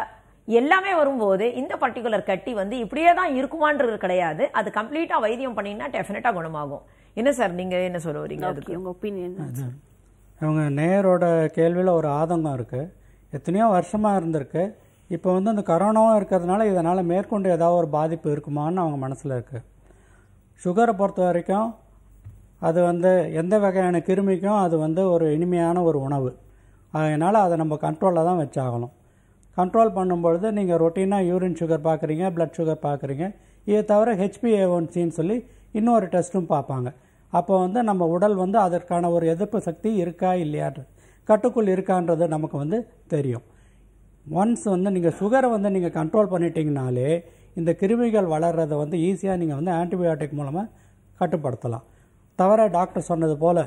எல்லாமே வரும்போது இந்த பர்டிகுலர் கட்டி வந்து இப்படியே தான் இருக்குமான்றது கிடையாது அது கம்ப்ளீட்டாக வைத்தியம் பண்ணிங்கன்னா டெஃபினட்டாக குணமாகும் என்ன சார் நீங்கள் என்ன சொல்ல வரீங்க அதுக்கு உங்கள் ஒப்பீனியன் அவங்க நேயரோட கேள்வியில் ஒரு ஆதங்கம் இருக்குது எத்தனையோ வருஷமாக இருந்திருக்கு இப்போ வந்து அந்த கரோனாவும் இருக்கிறதுனால இதனால் மேற்கொண்டு ஏதாவது ஒரு பாதிப்பு இருக்குமான்னு அவங்க மனசில் இருக்குது சுகரை பொறுத்த வரைக்கும் அது வந்து எந்த வகையான கிருமிக்கும் அது வந்து ஒரு இனிமையான ஒரு உணவு அதனால் அதை நம்ம கண்ட்ரோலில் தான் வச்சாகணும் கண்ட்ரோல் பண்ணும்பொழுது நீங்கள் ரொட்டீனாக யூரின் சுகர் பார்க்குறீங்க ப்ளட் சுகர் பார்க்குறீங்க இதை தவிர ஹெச்பிஏஒன்சின்னு சொல்லி இன்னொரு டெஸ்ட்டும் பார்ப்பாங்க அப்போ வந்து நம்ம உடல் வந்து அதற்கான ஒரு எதிர்ப்பு சக்தி இருக்கா இல்லையான்றது கட்டுக்குள் இருக்கான்றது நமக்கு வந்து தெரியும் ஒன்ஸ் வந்து நீங்கள் சுகரை வந்து நீங்கள் கண்ட்ரோல் பண்ணிட்டீங்கனாலே இந்த கிருமிகள் வளர்கிறத வந்து ஈஸியாக நீங்கள் வந்து ஆன்டிபயோட்டிக் மூலமாக கட்டுப்படுத்தலாம் தவிர டாக்டர் சொன்னது போல்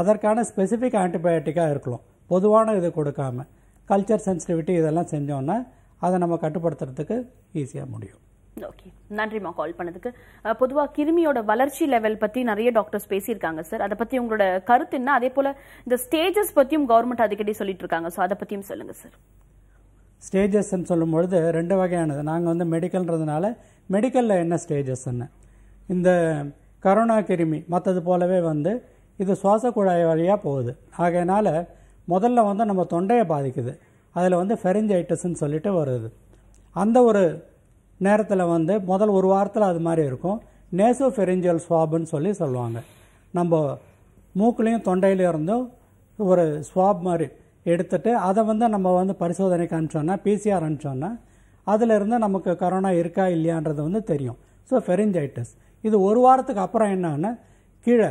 அதற்கான ஸ்பெசிஃபிக் ஆன்டிபயோட்டிக்காக இருக்கலாம் பொதுவான இது கொடுக்காமல் கல்ச்சர் சென்சிட்டிவிட்டி இதெல்லாம் செஞ்சோன்னா அதை நம்ம கட்டுப்படுத்துறதுக்கு ஈஸியாக முடியும் ஓகே நன்றிம்மா கால் பண்ணதுக்கு பொதுவாக கிருமியோட வளர்ச்சி லெவல் பற்றி நிறைய டாக்டர்ஸ் பேசியிருக்காங்க சார் அதை பற்றி உங்களோட கருத்து என்ன அதே போல் இந்த ஸ்டேஜஸ் பற்றியும் கவர்மெண்ட் அடிக்கடி சொல்லிட்டு இருக்காங்க ஸோ அதை பற்றியும் சொல்லுங்கள் சார் ஸ்டேஜஸ்ன்னு பொழுது ரெண்டு வகையானது நாங்கள் வந்து மெடிக்கல்ன்றதுனால மெடிக்கலில் என்ன ஸ்டேஜஸ்ன்னு இந்த கரோனா கிருமி மற்றது போலவே வந்து இது சுவாச குழாய் வழியாக போகுது ஆகையினால் முதல்ல வந்து நம்ம தொண்டையை பாதிக்குது அதில் வந்து ஃபெரிஞ்சைட்டிஸ்ன்னு சொல்லிட்டு வருது அந்த ஒரு நேரத்தில் வந்து முதல் ஒரு வாரத்தில் அது மாதிரி இருக்கும் நேசோ ஃபெரிஞ்சல் ஸ்வாப்னு சொல்லி சொல்லுவாங்க நம்ம மூக்குலேயும் தொண்டையிலையும் இருந்தும் ஒரு ஸ்வாப் மாதிரி எடுத்துட்டு அதை வந்து நம்ம வந்து பரிசோதனைக்கு அனுப்பிச்சோன்னா பிசிஆர் அனுப்பிச்சோன்னா அதிலிருந்து நமக்கு கரோனா இருக்கா இல்லையான்றது வந்து தெரியும் ஸோ ஃபெரிஞ்சைட்டிஸ் இது ஒரு வாரத்துக்கு அப்புறம் என்னன்னா கீழே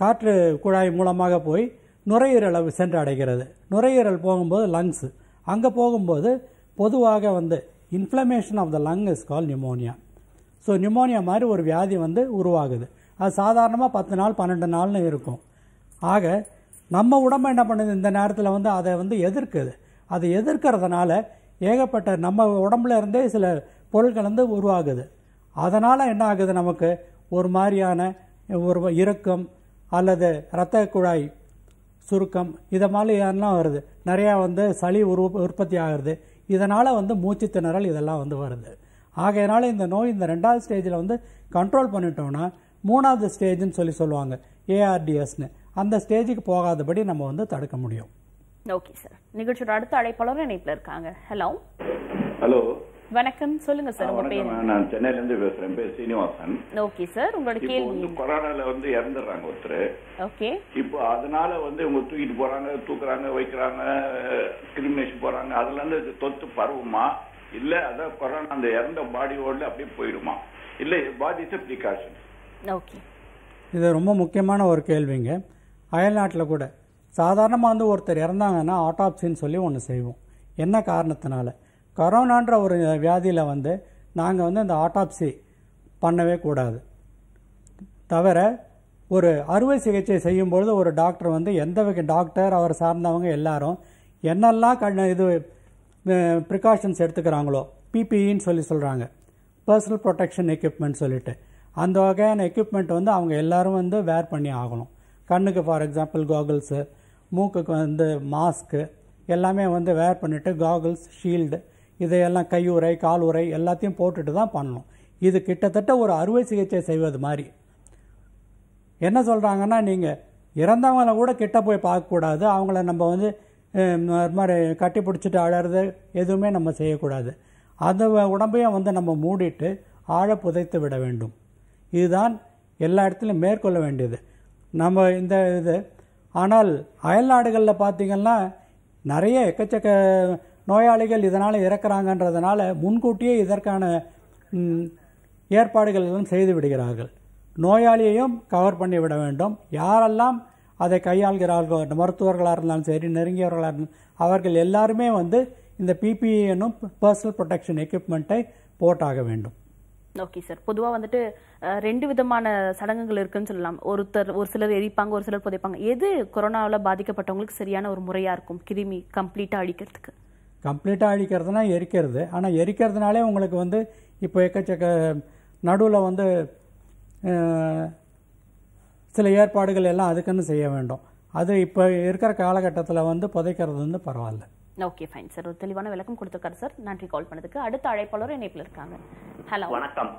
காற்று குழாய் மூலமாக போய் நுரையீரலை சென்று அடைகிறது நுரையீரல் போகும்போது லங்ஸு அங்கே போகும்போது பொதுவாக வந்து inflammation of the lung is call pneumonia so pneumonia மாதிரி ஒரு வியாதி வந்து உருவாகுது அது சாதாரணமாக பத்து நாள் பன்னெண்டு நாள்னு இருக்கும் ஆக நம்ம உடம்பு என்ன பண்ணுது இந்த நேரத்தில் வந்து அதை வந்து எதிர்க்குது அதை எதிர்க்கிறதுனால ஏகப்பட்ட நம்ம உடம்புல இருந்தே சில பொருட்கள் வந்து உருவாகுது அதனால் என்ன ஆகுது நமக்கு ஒரு மாதிரியான ஒரு இறுக்கம் அல்லது இரத்த குழாய் சுருக்கம் இதை மாதிரி எல்லாம் வருது நிறையா வந்து சளி உரு உற்பத்தி ஆகிறது இதனால் வந்து மூச்சு திணறல் இதெல்லாம் வந்து வருது ஆகையினால இந்த நோய் இந்த ரெண்டாவது ஸ்டேஜில் வந்து கண்ட்ரோல் பண்ணிட்டோம்னா மூணாவது ஸ்டேஜ்னு சொல்லி சொல்லுவாங்க ஏஆர்டிஎஸ்னு அந்த ஸ்டேஜுக்கு போகாதபடி நம்ம வந்து தடுக்க முடியும் ஓகே சார் நிகழ்ச்சியோட அடுத்த அழைப்பாளர் இணைப்பில் இருக்காங்க ஹலோ ஹலோ வணக்கம் சொல்லுங்க சார் உங்க பேர் நான் சென்னையில இருந்து பேசுறேன் பேர் சீனிவாசன் ஓகே சார் உங்களோட கேள்வி கொரோனால வந்து இறந்துடுறாங்க ஒருத்தர் ஓகே இப்போ அதனால வந்து இவங்க தூக்கிட்டு போறாங்க தூக்குறாங்க வைக்கிறாங்க கிரிமினேஷன் போறாங்க அதுல இருந்து தொத்து பரவுமா இல்ல அதான் கொரோனா அந்த இறந்த பாடியோட அப்படியே போயிடுமா இல்ல பாட் இஸ் ப்ரிகாஷன் ஓகே இது ரொம்ப முக்கியமான ஒரு கேள்விங்க அயல்நாட்டில் கூட சாதாரணமாக வந்து ஒருத்தர் இறந்தாங்கன்னா ஆட்டாப்சின்னு சொல்லி ஒன்று செய்வோம் என்ன காரணத்தினால கரோனான்ற ஒரு வியாதியில் வந்து நாங்கள் வந்து அந்த ஆட்டாப்சி பண்ணவே கூடாது தவிர ஒரு அறுவை சிகிச்சை செய்யும்பொழுது ஒரு டாக்டர் வந்து எந்த வகை டாக்டர் அவர் சார்ந்தவங்க எல்லாரும் என்னெல்லாம் கண் இது ப்ரிகாஷன்ஸ் எடுத்துக்கிறாங்களோ பிபிஇன்னு e சொல்லி சொல்கிறாங்க பர்சனல் ப்ரொடெக்ஷன் எக்யூப்மெண்ட் சொல்லிட்டு அந்த வகையான எக்யூப்மெண்ட் வந்து அவங்க எல்லோரும் வந்து வேர் பண்ணி ஆகணும் கண்ணுக்கு ஃபார் எக்ஸாம்பிள் காகுல்ஸு மூக்குக்கு வந்து மாஸ்க்கு எல்லாமே வந்து வேர் பண்ணிவிட்டு காகுல்ஸ் ஷீல்டு இதையெல்லாம் கையுறை காலுறை எல்லாத்தையும் போட்டுட்டு தான் பண்ணணும் இது கிட்டத்தட்ட ஒரு அறுவை சிகிச்சை செய்வது மாதிரி என்ன சொல்கிறாங்கன்னா நீங்கள் இறந்தவங்களை கூட கிட்ட போய் பார்க்கக்கூடாது அவங்கள நம்ம வந்து ஒரு மாதிரி கட்டி பிடிச்சிட்டு அழறது எதுவுமே நம்ம செய்யக்கூடாது அந்த உடம்பையும் வந்து நம்ம மூடிட்டு ஆழ புதைத்து விட வேண்டும் இதுதான் எல்லா இடத்துலையும் மேற்கொள்ள வேண்டியது நம்ம இந்த இது ஆனால் அயல் நாடுகளில் பார்த்திங்கன்னா நிறைய எக்கச்சக்க நோயாளிகள் இதனால் இறக்குறாங்கன்றதுனால முன்கூட்டியே இதற்கான ஏற்பாடுகள் எல்லாம் செய்து விடுகிறார்கள் நோயாளியையும் கவர் பண்ணி விட வேண்டும் யாரெல்லாம் அதை கையாள்கிறார்கள் மருத்துவர்களாக இருந்தாலும் சரி நெருங்கியவர்களாக இருந்தாலும் அவர்கள் எல்லாருமே வந்து இந்த பிபிஇ எனும் பர்சனல் ப்ரொடெக்ஷன் எக்யூப்மெண்ட்டை போட்டாக வேண்டும் ஓகே சார் பொதுவாக வந்துட்டு ரெண்டு விதமான சடங்குகள் இருக்குன்னு சொல்லலாம் ஒருத்தர் ஒரு சிலர் எரிப்பாங்க ஒரு சிலர் புதைப்பாங்க எது கொரோனாவில் பாதிக்கப்பட்டவங்களுக்கு சரியான ஒரு முறையாக இருக்கும் கிருமி கம்ப்ளீட்டாக அழிக்கிறதுக்கு கம்ப்ளீட்டாக அழிக்கிறதுனா எரிக்கிறது ஆனால் எரிக்கிறதுனாலே உங்களுக்கு வந்து இப்போ எக்கச்சக்க நடுவில் வந்து சில ஏற்பாடுகள் எல்லாம் அதுக்குன்னு செய்ய வேண்டும் அது இப்போ இருக்கிற காலகட்டத்தில் வந்து புதைக்கிறது வந்து பரவாயில்ல ஓகே ஃபைன் சார் ஒரு தெளிவான விளக்கம் கொடுத்துருக்காரு சார் நன்றி கால் பண்ணதுக்கு அடுத்த அழைப்பாளர் இணைப்பில் இருக்காங்க ஹலோ வணக்கம்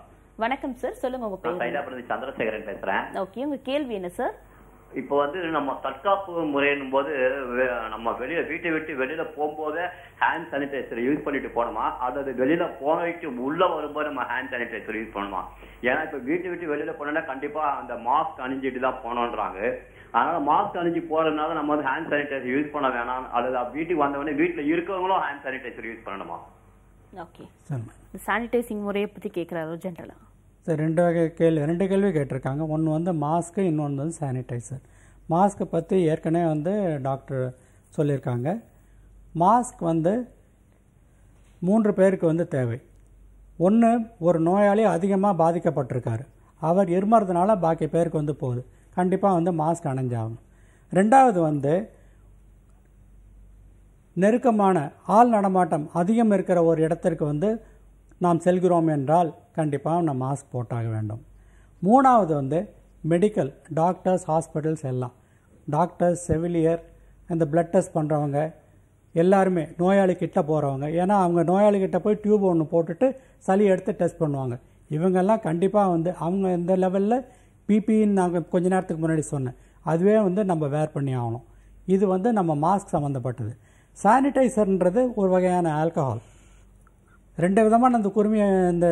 வணக்கம் சார் சொல்லுங்க உங்க பேர் சந்திரசேகரன் பேசுறேன் ஓகே உங்க கேள்வி என்ன சார் இப்போ வந்து நம்ம தற்காப்பு முறையினும் போது நம்ம வெளியில வீட்டை விட்டு வெளியில போகும்போது ஹேண்ட் சானிடைசர் யூஸ் பண்ணிட்டு போனோமா அதாவது வெளியில போனவைக்கு உள்ள வரும்போது நம்ம ஹேண்ட் சானிடைசர் யூஸ் பண்ணுவோம் ஏன்னா இப்ப வீட்டை விட்டு வெளியில போனோம்னா கண்டிப்பா அந்த மாஸ்க் அணிஞ்சிட்டு தான் போனோன்றாங்க அதனால மாஸ்க் அணிஞ்சு போறதுனால நம்ம வந்து ஹேண்ட் சானிடைசர் யூஸ் பண்ண வேணாம் அல்லது வீட்டுக்கு வந்தவொடனே வீட்டுல இருக்கவங்களும் ஹேண்ட் சானிடைசர் யூஸ் பண்ணணுமா ஓகே சானிடைசிங் முறையை பத்தி கேக்குறாரு ஜென்ரலா சார் ரெண்டு வகை கேள்வி ரெண்டு கேள்வி கேட்டிருக்காங்க ஒன்று வந்து மாஸ்க்கு இன்னொன்று வந்து சானிடைசர் மாஸ்க்கு பற்றி ஏற்கனவே வந்து டாக்டர் சொல்லியிருக்காங்க மாஸ்க் வந்து மூன்று பேருக்கு வந்து தேவை ஒன்று ஒரு நோயாளி அதிகமாக பாதிக்கப்பட்டிருக்காரு அவர் இருமறதுனால பாக்கி பேருக்கு வந்து போகுது கண்டிப்பாக வந்து மாஸ்க் அணைஞ்சாகணும் ரெண்டாவது வந்து நெருக்கமான ஆள் நடமாட்டம் அதிகம் இருக்கிற ஒரு இடத்திற்கு வந்து நாம் செல்கிறோம் என்றால் கண்டிப்பாக நம்ம மாஸ்க் போட்டாக வேண்டும் மூணாவது வந்து மெடிக்கல் டாக்டர்ஸ் ஹாஸ்பிட்டல்ஸ் எல்லாம் டாக்டர்ஸ் செவிலியர் இந்த பிளட் டெஸ்ட் பண்ணுறவங்க எல்லாருமே நோயாளி கிட்டே போகிறவங்க ஏன்னா அவங்க நோயாளி கிட்டே போய் டியூப் ஒன்று போட்டுட்டு சளி எடுத்து டெஸ்ட் பண்ணுவாங்க இவங்கெல்லாம் கண்டிப்பாக வந்து அவங்க இந்த லெவலில் பிபின்னு நாங்கள் கொஞ்ச நேரத்துக்கு முன்னாடி சொன்னேன் அதுவே வந்து நம்ம வேர் பண்ணி ஆகணும் இது வந்து நம்ம மாஸ்க் சம்மந்தப்பட்டது சானிடைசர்ன்றது ஒரு வகையான ஆல்கஹால் ரெண்டு விதமான அந்த குருமியை இந்த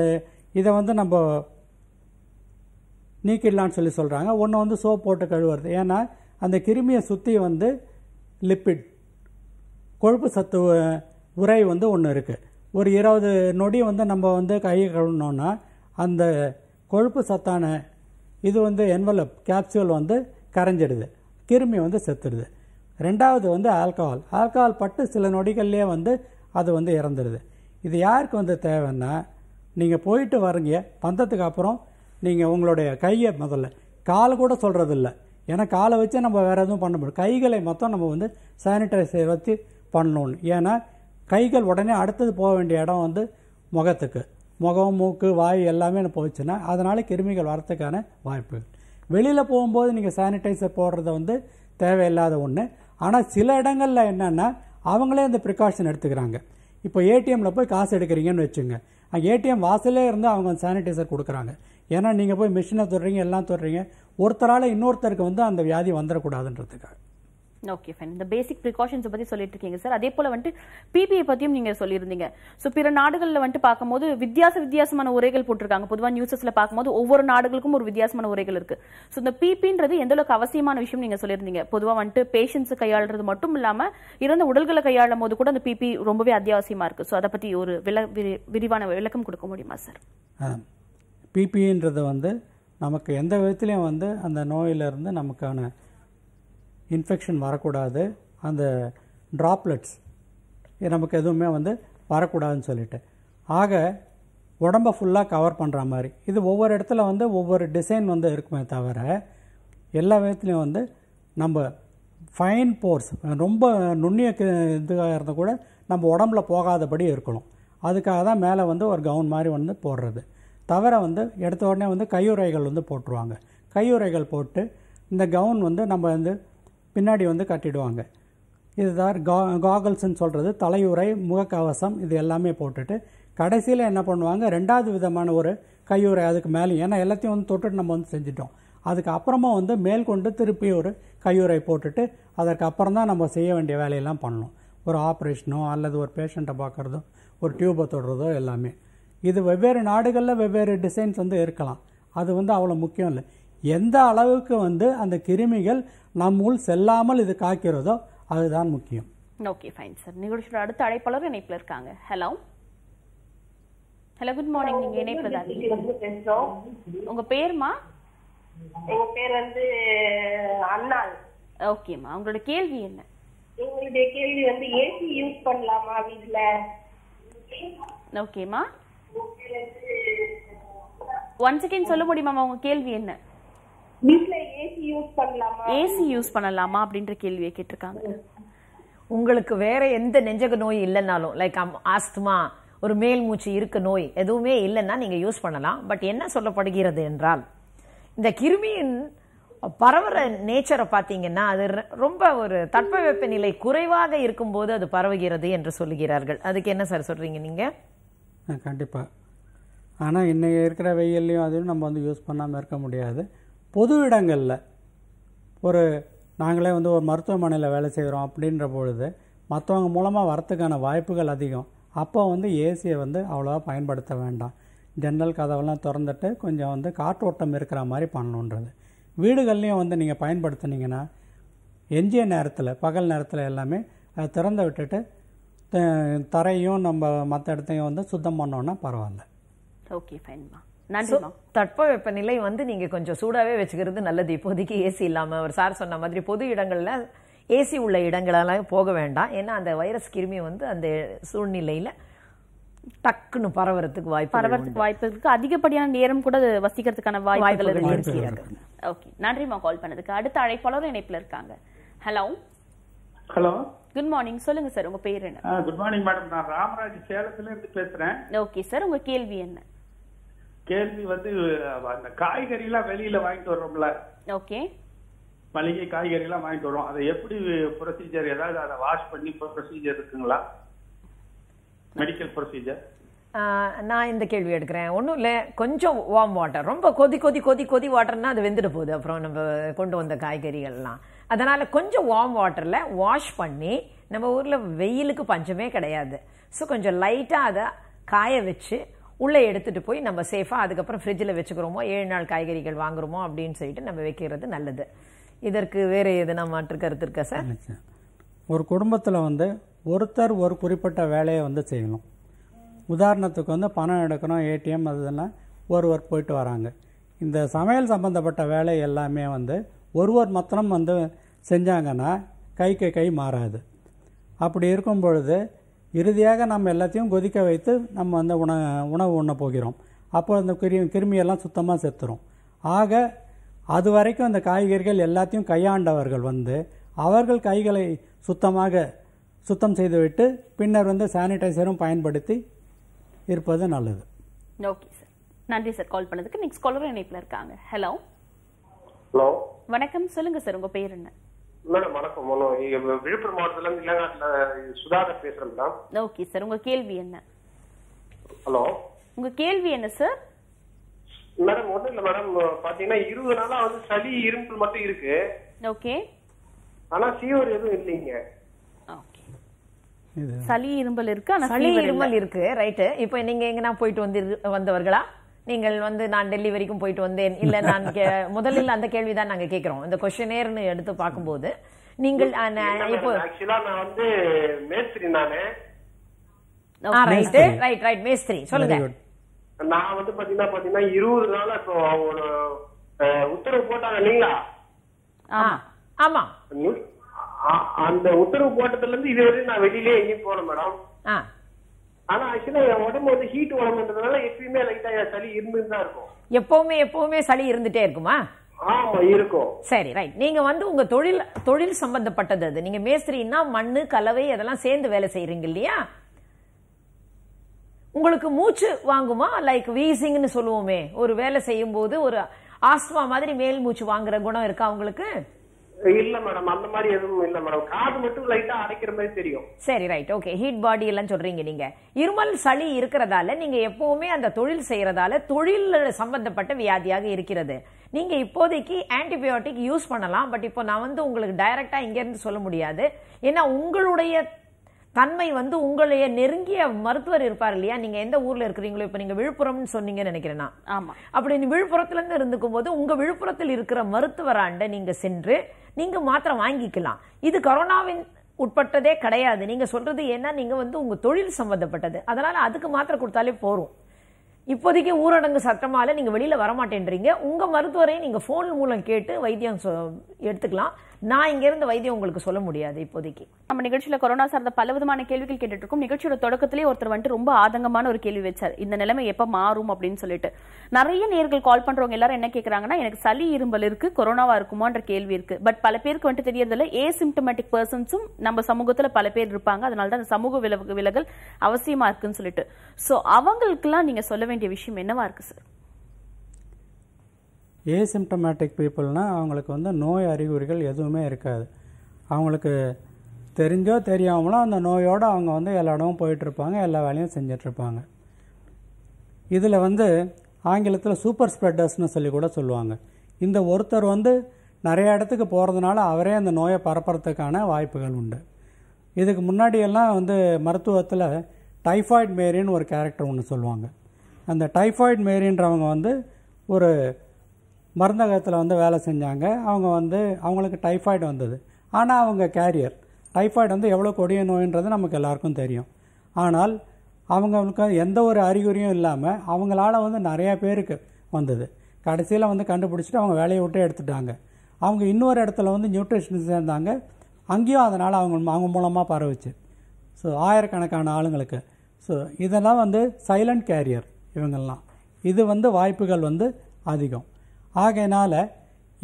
இதை வந்து நம்ம நீக்கிடலான்னு சொல்லி சொல்கிறாங்க ஒன்று வந்து சோப் போட்டு கழுவுறது ஏன்னா அந்த கிருமியை சுற்றி வந்து லிப்பிட் கொழுப்பு சத்து உரை வந்து ஒன்று இருக்குது ஒரு இருபது நொடி வந்து நம்ம வந்து கையை கழுவினோன்னா அந்த கொழுப்பு சத்தான இது வந்து என்வலப் கேப்சூல் வந்து கரைஞ்சிடுது கிருமி வந்து செத்துடுது ரெண்டாவது வந்து ஆல்கஹால் ஆல்கஹால் பட்டு சில நொடிகள்லேயே வந்து அது வந்து இறந்துடுது இது யாருக்கு வந்து தேவைன்னா நீங்கள் போயிட்டு வரீங்க வந்ததுக்கு அப்புறம் நீங்கள் உங்களுடைய கையை முதல்ல கால் கூட சொல்கிறதில்ல ஏன்னா காலை வச்சு நம்ம வேறு எதுவும் பண்ண முடியும் கைகளை மொத்தம் நம்ம வந்து சானிடைஸ் வச்சு பண்ணணும்னு ஏன்னா கைகள் உடனே அடுத்தது போக வேண்டிய இடம் வந்து முகத்துக்கு முகம் மூக்கு வாய் எல்லாமே போச்சுன்னா அதனால் கிருமிகள் வரத்துக்கான வாய்ப்புகள் வெளியில் போகும்போது நீங்கள் சானிடைசர் போடுறத வந்து தேவையில்லாத ஒன்று ஆனால் சில இடங்களில் என்னென்னா அவங்களே அந்த ப்ரிகாஷன் எடுத்துக்கிறாங்க இப்போ ஏடிஎம்மில் போய் காசு எடுக்கிறீங்கன்னு வச்சுங்க அங்கே ஏடிஎம் வாசலே இருந்து அவங்க சானிடைசர் கொடுக்குறாங்க ஏன்னா நீங்கள் போய் மிஷினை தொடுறீங்க எல்லாம் தொடுறீங்க ஒருத்தரால் இன்னொருத்தருக்கு வந்து அந்த வியாதி வந்துடக்கூடாதுன்றதுக்காக ஓகே ஃபைன் இந்த பேசிக் ப்ரிகாஷன்ஸ் பற்றி சொல்லிட்டு இருக்கீங்க சார் அதே போல் வந்துட்டு பிபிஐ பற்றியும் நீங்கள் சொல்லியிருந்தீங்க ஸோ பிற நாடுகளில் வந்துட்டு பார்க்கும்போது வித்தியாச வித்தியாசமான உரைகள் போட்டிருக்காங்க பொதுவாக நியூஸஸில் பார்க்கும்போது ஒவ்வொரு நாடுகளுக்கும் ஒரு வித்தியாசமான உரைகள் இருக்குது ஸோ இந்த பிபின்றது எந்த அளவுக்கு அவசியமான விஷயம் நீங்கள் சொல்லியிருந்தீங்க பொதுவாக வந்துட்டு பேஷன்ஸ் கையாளுறது மட்டும் இல்லாமல் இறந்த உடல்களை கையாளும் போது கூட அந்த பிபி ரொம்பவே அத்தியாவசியமாக இருக்குது ஸோ அதை பற்றி ஒரு விள விரிவான விளக்கம் கொடுக்க முடியுமா சார் பிபின்றது வந்து நமக்கு எந்த விதத்துலையும் வந்து அந்த நோயிலிருந்து நமக்கான இன்ஃபெக்ஷன் வரக்கூடாது அந்த ட்ராப்லெட்ஸ் நமக்கு எதுவுமே வந்து வரக்கூடாதுன்னு சொல்லிட்டு ஆக உடம்பை ஃபுல்லாக கவர் பண்ணுற மாதிரி இது ஒவ்வொரு இடத்துல வந்து ஒவ்வொரு டிசைன் வந்து இருக்குமே தவிர எல்லா விதத்துலையும் வந்து நம்ம ஃபைன் போர்ஸ் ரொம்ப நுண்ணிய இதுவாக இருந்தால் கூட நம்ம உடம்புல போகாதபடி இருக்கணும் அதுக்காக தான் மேலே வந்து ஒரு கவுன் மாதிரி வந்து போடுறது தவிர வந்து எடுத்த உடனே வந்து கையுறைகள் வந்து போட்டுருவாங்க கையுறைகள் போட்டு இந்த கவுன் வந்து நம்ம வந்து பின்னாடி வந்து கட்டிடுவாங்க இதுதான் கா காகல்ஸ்ன்னு சொல்கிறது தலையுறை முகக்கவசம் இது எல்லாமே போட்டுட்டு கடைசியில் என்ன பண்ணுவாங்க ரெண்டாவது விதமான ஒரு கையுறை அதுக்கு மேலே ஏன்னா எல்லாத்தையும் வந்து தொட்டுட்டு நம்ம வந்து செஞ்சிட்டோம் அதுக்கு அப்புறமா வந்து மேல்கொண்டு திருப்பி ஒரு கையுறை போட்டுட்டு அதற்கு அப்புறம் தான் நம்ம செய்ய வேண்டிய வேலையெல்லாம் பண்ணணும் ஒரு ஆப்ரேஷனோ அல்லது ஒரு பேஷண்ட்டை பார்க்குறதோ ஒரு டியூபை தொடுறதோ எல்லாமே இது வெவ்வேறு நாடுகளில் வெவ்வேறு டிசைன்ஸ் வந்து இருக்கலாம் அது வந்து அவ்வளோ முக்கியம் இல்லை எந்த அளவுக்கு வந்து அந்த கிருமிகள் நம்முள் செல்லாமல் இது காக்கிறதோ அதுதான் முக்கியம் ஓகே ஃபைன் சார் நிகழ்ச்சியோட அடுத்த அழைப்பாளர் இணைப்பில் இருக்காங்க ஹலோ ஹலோ குட் மார்னிங் நீங்க இணைப்புல தான் பேசுறோம் உங்க பேருமா எங்க பேர் வந்து அண்ணா ஓகேம்மா உங்களோட கேள்வி என்ன எங்களுடைய கேள்வி வந்து ஏசி யூஸ் பண்ணலாமா வீட்ல ஓகேம்மா ஒன் செகண்ட் சொல்ல முடியுமாமா உங்க கேள்வி என்ன வீட்ல ஏசி யூஸ் பண்ணலாமா ஏசி யூஸ் பண்ணலாமா அப்படின்ற கேள்வியை கேட்டிருக்காங்க உங்களுக்கு வேற எந்த நெஞ்சக நோய் இல்லைனாலும் லைக் ஆஸ்துமா ஒரு மேல் மூச்சு இருக்க நோய் எதுவுமே இல்லைன்னா நீங்கள் யூஸ் பண்ணலாம் பட் என்ன சொல்லப்படுகிறது என்றால் இந்த கிருமியின் பரவுற நேச்சரை பார்த்தீங்கன்னா அது ரொம்ப ஒரு தட்பவெப்ப நிலை குறைவாக இருக்கும்போது அது பரவுகிறது என்று சொல்லுகிறார்கள் அதுக்கு என்ன சார் சொல்கிறீங்க நீங்கள் கண்டிப்பாக ஆனால் இன்றைக்கி இருக்கிற வெயில்லையும் அதுவும் நம்ம வந்து யூஸ் பண்ணாமல் இருக்க முடியாது பொது இடங்களில் ஒரு நாங்களே வந்து ஒரு மருத்துவமனையில் வேலை செய்கிறோம் அப்படின்ற பொழுது மற்றவங்க மூலமாக வரத்துக்கான வாய்ப்புகள் அதிகம் அப்போ வந்து ஏசியை வந்து அவ்வளோவா பயன்படுத்த வேண்டாம் ஜன்னல் கதவெல்லாம் திறந்துட்டு கொஞ்சம் வந்து காற்றோட்டம் இருக்கிற மாதிரி பண்ணணுன்றது வீடுகள்லேயும் வந்து நீங்கள் பயன்படுத்துனீங்கன்னா எஞ்சிய நேரத்தில் பகல் நேரத்தில் எல்லாமே அதை திறந்து விட்டுட்டு தரையும் நம்ம மற்ற இடத்தையும் வந்து சுத்தம் பண்ணோன்னா பரவாயில்ல ஓகே ஃபைன்மா தட்பவெப்ப நிலை வந்து நீங்க கொஞ்சம் சூடாவே வச்சுக்கிறது நல்லது இப்போதைக்கு ஏசி இல்லாம ஒரு சார் சொன்ன மாதிரி பொது இடங்கள்ல ஏசி உள்ள இடங்களெல்லாம் போக வேண்டாம் ஏன்னா அந்த வைரஸ் கிருமி வந்து அந்த சூழ்நிலையில டக்குன்னு பரவறதுக்கு வாய்ப்பு பரவறதுக்கு வாய்ப்பு இருக்கு அதிகப்படியான நேரம் கூட வசிக்கிறதுக்கான வாய்ப்புகள் இருக்கிறது ஓகே நன்றிமா கால் பண்ணதுக்கு அடுத்த அழைப்பாளர் இணைப்புல இருக்காங்க ஹலோ ஹலோ குட் மார்னிங் சொல்லுங்க சார் உங்க பேர் என்ன குட் மார்னிங் மேடம் நான் ராமராஜ் சேலத்துல இருந்து பேசுறேன் ஓகே சார் உங்க கேள்வி என்ன கேள்வி வந்து அந்த காய்கறி எல்லாம் வெளியில வாங்கிட்டு வர்றோம்ல ஓகே மளிகை காய்கறி எல்லாம் வாங்கிட்டு வரோம் அதை எப்படி ப்ரொசீஜர் ஏதாவது அதை வாஷ் பண்ணி ப்ரொசீஜர் இருக்குங்களா மெடிக்கல் ப்ரொசீஜர் நான் இந்த கேள்வி எடுக்கிறேன் ஒன்றும் இல்லை கொஞ்சம் வார்ம் வாட்டர் ரொம்ப கொதி கொதி கொதி கொதி வாட்டர்னா அது வெந்துட்டு போகுது அப்புறம் நம்ம கொண்டு வந்த காய்கறிகள்லாம் அதனால் கொஞ்சம் வார்ம் வாட்டரில் வாஷ் பண்ணி நம்ம ஊரில் வெயிலுக்கு பஞ்சமே கிடையாது ஸோ கொஞ்சம் லைட்டாக அதை காய வச்சு உள்ளே எடுத்துகிட்டு போய் நம்ம சேஃபாக அதுக்கப்புறம் ஃப்ரிட்ஜில் வச்சுக்கிறோமோ ஏழு நாள் காய்கறிகள் வாங்குகிறோமோ அப்படின்னு சொல்லிட்டு நம்ம வைக்கிறது நல்லது இதற்கு வேறு எதுனா மாற்று கருத்து இருக்கா சார் ஒரு குடும்பத்தில் வந்து ஒருத்தர் ஒரு குறிப்பிட்ட வேலையை வந்து செய்யணும் உதாரணத்துக்கு வந்து பணம் எடுக்கணும் ஏடிஎம் அதெல்லாம் ஒருவர் போயிட்டு வராங்க இந்த சமையல் சம்மந்தப்பட்ட வேலை எல்லாமே வந்து ஒருவர் மாத்திரம் வந்து செஞ்சாங்கன்னா கைக்கு கை மாறாது அப்படி இருக்கும் பொழுது இறுதியாக நம்ம எல்லாத்தையும் கொதிக்க வைத்து நம்ம அந்த உண உணவு உண்ண போகிறோம் அப்போ அந்த கிருமி கிருமியெல்லாம் சுத்தமாக செத்துரும் ஆக அது வரைக்கும் அந்த காய்கறிகள் எல்லாத்தையும் கையாண்டவர்கள் வந்து அவர்கள் கைகளை சுத்தமாக சுத்தம் செய்துவிட்டு பின்னர் வந்து சானிடைசரும் பயன்படுத்தி இருப்பது நல்லது ஓகே சார் நன்றி சார் கால் பண்ணதுக்கு நெக்ஸ்ட் காலரும் இணைப்பில் இருக்காங்க ஹலோ ஹலோ வணக்கம் சொல்லுங்கள் சார் உங்கள் பேர் என்ன மேடம் வணக்கம் விழுப்புரம் மாவட்டத்துல இருந்து இளங்காட்டுல சுதாகர் பேசுறேன் ஓகே சார் உங்க கேள்வி என்ன ஹலோ உங்க கேள்வி என்ன சார் மேடம் ஒண்ணு இல்ல மேடம் பாத்தீங்கன்னா இருபது நாளா வந்து சளி இரும்பல் மட்டும் இருக்கு ஓகே ஆனா ஃபீவர் எதுவும் இல்லைங்க சளி இரும்பல் இருக்கு ஆனா சளி இரும்பல் இருக்கு ரைட்டு இப்போ நீங்க எங்கன்னா போயிட்டு வந்து வந்தவர்களா நீங்கள் வந்து நான் டெல்லி வரைக்கும் போயிட்டு வந்தேன் இல்லை நான் முதலில் அந்த கேள்வி தான் நாங்கள் கேட்குறோம் இந்த கொஷனேர்னு எடுத்து பார்க்கும்போது நீங்கள் இப்போ நான் வந்து மேஸ்திரி நானு ரைட் ரைட் ரைட் மேஸ்திரி சொல்லுங்க நான் வந்து பாத்தீங்கன்னா பாத்தீங்கன்னா இருபது நாள் இப்போ உத்தரவு போட்டாங்க ஆமா அந்த உத்தரவு போட்டதுல இருந்து நான் வெளியிலே எங்கேயும் மேடம் ஆனா ஆக்சுவலா என் உடம்பு வந்து ஹீட் உடம்புன்றதுனால எப்பயுமே லைட்டா சளி இருந்துட்டு இருக்கும் எப்பவுமே எப்பவுமே சளி இருந்துட்டே இருக்குமா ஆமா இருக்கும் சரி ரைட் நீங்க வந்து உங்க தொழில் தொழில் சம்பந்தப்பட்டது அது நீங்க மேஸ்திரின்னா மண்ணு கலவை அதெல்லாம் சேர்ந்து வேலை செய்யறீங்க இல்லையா உங்களுக்கு மூச்சு வாங்குமா லைக் வீசிங்னு சொல்லுவோமே ஒரு வேலை செய்யும் போது ஒரு ஆஸ்மா மாதிரி மேல் மூச்சு வாங்குற குணம் இருக்கா உங்களுக்கு இல்ல மேடம் அந்த மாதிரி எதுவும் இல்ல மேடம் காது மட்டும் லைட்டா அடைக்கிற மாதிரி தெரியும் சரி ரைட் ஓகே ஹீட் பாடி எல்லாம் சொல்றீங்க நீங்க இருமல் சளி இருக்கிறதால நீங்க எப்பவுமே அந்த தொழில் செய்யறதால தொழில் சம்பந்தப்பட்ட வியாதியாக இருக்கிறது நீங்க இப்போதைக்கு ஆன்டிபயோட்டிக் யூஸ் பண்ணலாம் பட் இப்போ நான் வந்து உங்களுக்கு டைரக்டா இங்க இருந்து சொல்ல முடியாது ஏன்னா உங்களுடைய தன்மை வந்து உங்களைய நெருங்கிய மருத்துவர் இருப்பார் இல்லையா நீங்க எந்த ஊர்ல இருக்கிறீங்களோ இப்ப நீங்க விழுப்புரம்னு சொன்னீங்கன்னு நினைக்கிறேன்னா ஆமா அப்படி விழுப்புரத்துல இருந்து இருந்துக்கும் போது உங்க விழுப்புரத்தில் இருக்கிற மருத்துவராண்ட நீங்க சென்று நீங்க மாத்திரை வாங்கிக்கலாம் இது கொரோனாவின் உட்பட்டதே கிடையாது நீங்க சொல்றது ஏன்னா நீங்க வந்து உங்க தொழில் சம்பந்தப்பட்டது அதனால அதுக்கு மாத்திரை கொடுத்தாலே போறோம் இப்போதைக்கு ஊரடங்கு சட்டமால நீங்கள் வெளியில் வரமாட்டேன்றீங்க உங்கள் மருத்துவரையும் நீங்கள் ஃபோன் மூலம் கேட்டு வைத்தியம் எடுத்துக்கலாம் நான் இங்கேருந்து வைத்தியம் உங்களுக்கு சொல்ல முடியாது இப்போதைக்கு நம்ம நிகழ்ச்சியில் கொரோனா சார்ந்த பல விதமான கேள்விகள் கேட்டுட்டு இருக்கோம் நிகழ்ச்சியோட தொடக்கத்திலே ஒருத்தர் வந்துட்டு ரொம்ப ஆதங்கமான ஒரு கேள்வி வச்சார் இந்த நிலைமை எப்போ மாறும் அப்படின்னு சொல்லிட்டு நிறைய நேர்கள் கால் பண்ணுறவங்க எல்லாரும் என்ன கேக்குறாங்கன்னா எனக்கு சளி இரும்பல் இருக்குது கொரோனாவா இருக்குமான்ற கேள்வி இருக்குது பட் பல பேருக்கு வந்துட்டு ஏ சிம்டமேட்டிக் பர்சன்ஸும் நம்ம சமூகத்தில் பல பேர் இருப்பாங்க அதனால தான் அந்த சமூக விலகல் அவசியமாக இருக்குன்னு சொல்லிட்டு ஸோ எல்லாம் நீங்கள் சொல்ல வேண்டிய வேண்டிய விஷயம் என்னவா இருக்குது சார் ஏசிம்டமேட்டிக் பீப்புள்னால் அவங்களுக்கு வந்து நோய் அறிகுறிகள் எதுவுமே இருக்காது அவங்களுக்கு தெரிஞ்சோ தெரியாமலோ அந்த நோயோடு அவங்க வந்து எல்லா இடமும் போயிட்டுருப்பாங்க எல்லா வேலையும் செஞ்சிட்ருப்பாங்க இதில் வந்து ஆங்கிலத்தில் சூப்பர் ஸ்ப்ரெட்டர்ஸ்னு சொல்லி கூட சொல்லுவாங்க இந்த ஒருத்தர் வந்து நிறைய இடத்துக்கு போகிறதுனால அவரே அந்த நோயை பரப்புறதுக்கான வாய்ப்புகள் உண்டு இதுக்கு முன்னாடியெல்லாம் வந்து மருத்துவத்தில் டைஃபாய்டு மேரின்னு ஒரு கேரக்டர் ஒன்று சொல்லுவாங்க அந்த டைஃபாய்டு மேரின்றவங்க வந்து ஒரு மருந்தகத்தில் வந்து வேலை செஞ்சாங்க அவங்க வந்து அவங்களுக்கு டைஃபாய்டு வந்தது ஆனால் அவங்க கேரியர் டைஃபாய்டு வந்து எவ்வளோ கொடிய நோயின்றது நமக்கு எல்லாருக்கும் தெரியும் ஆனால் அவங்களுக்கு எந்த ஒரு அறிகுறியும் இல்லாமல் அவங்களால வந்து நிறையா பேருக்கு வந்தது கடைசியில் வந்து கண்டுபிடிச்சிட்டு அவங்க வேலையை விட்டு எடுத்துட்டாங்க அவங்க இன்னொரு இடத்துல வந்து நியூட்ரிஷன் சேர்ந்தாங்க அங்கேயும் அதனால் அவங்க அவங்க மூலமாக பரவுச்சு ஸோ ஆயிரக்கணக்கான ஆளுங்களுக்கு ஸோ இதெல்லாம் வந்து சைலண்ட் கேரியர் இவங்கெல்லாம் இது வந்து வாய்ப்புகள் வந்து அதிகம் ஆகையினால்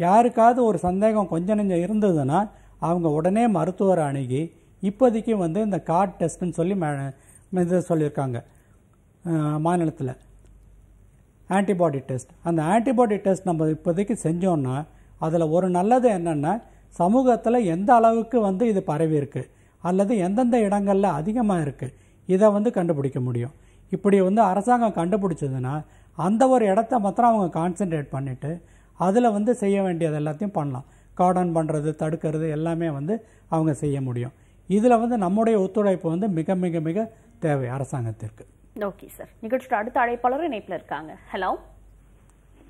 யாருக்காவது ஒரு சந்தேகம் கொஞ்சம் கொஞ்சம் இருந்ததுன்னா அவங்க உடனே மருத்துவரை அணுகி இப்போதைக்கு வந்து இந்த கார்ட் டெஸ்ட்டுன்னு சொல்லி இது சொல்லியிருக்காங்க மாநிலத்தில் ஆன்டிபாடி டெஸ்ட் அந்த ஆன்டிபாடி டெஸ்ட் நம்ம இப்போதைக்கு செஞ்சோன்னா அதில் ஒரு நல்லது என்னென்னா சமூகத்தில் எந்த அளவுக்கு வந்து இது பரவி இருக்குது அல்லது எந்தெந்த இடங்களில் அதிகமாக இருக்குது இதை வந்து கண்டுபிடிக்க முடியும் இப்படி வந்து அரசாங்கம் கண்டுபிடிச்சதுன்னா அந்த ஒரு இடத்த மாத்திரம் அவங்க கான்சென்ட்ரேட் பண்ணிவிட்டு அதில் வந்து செய்ய வேண்டியது எல்லாத்தையும் பண்ணலாம் கார்டன் பண்ணுறது தடுக்கிறது எல்லாமே வந்து அவங்க செய்ய முடியும் இதில் வந்து நம்முடைய ஒத்துழைப்பு வந்து மிக மிக மிக தேவை அரசாங்கத்திற்கு ஓகே சார் நிகழ்ச்சியோட அடுத்த அழைப்பாளர் இணைப்பில் இருக்காங்க ஹலோ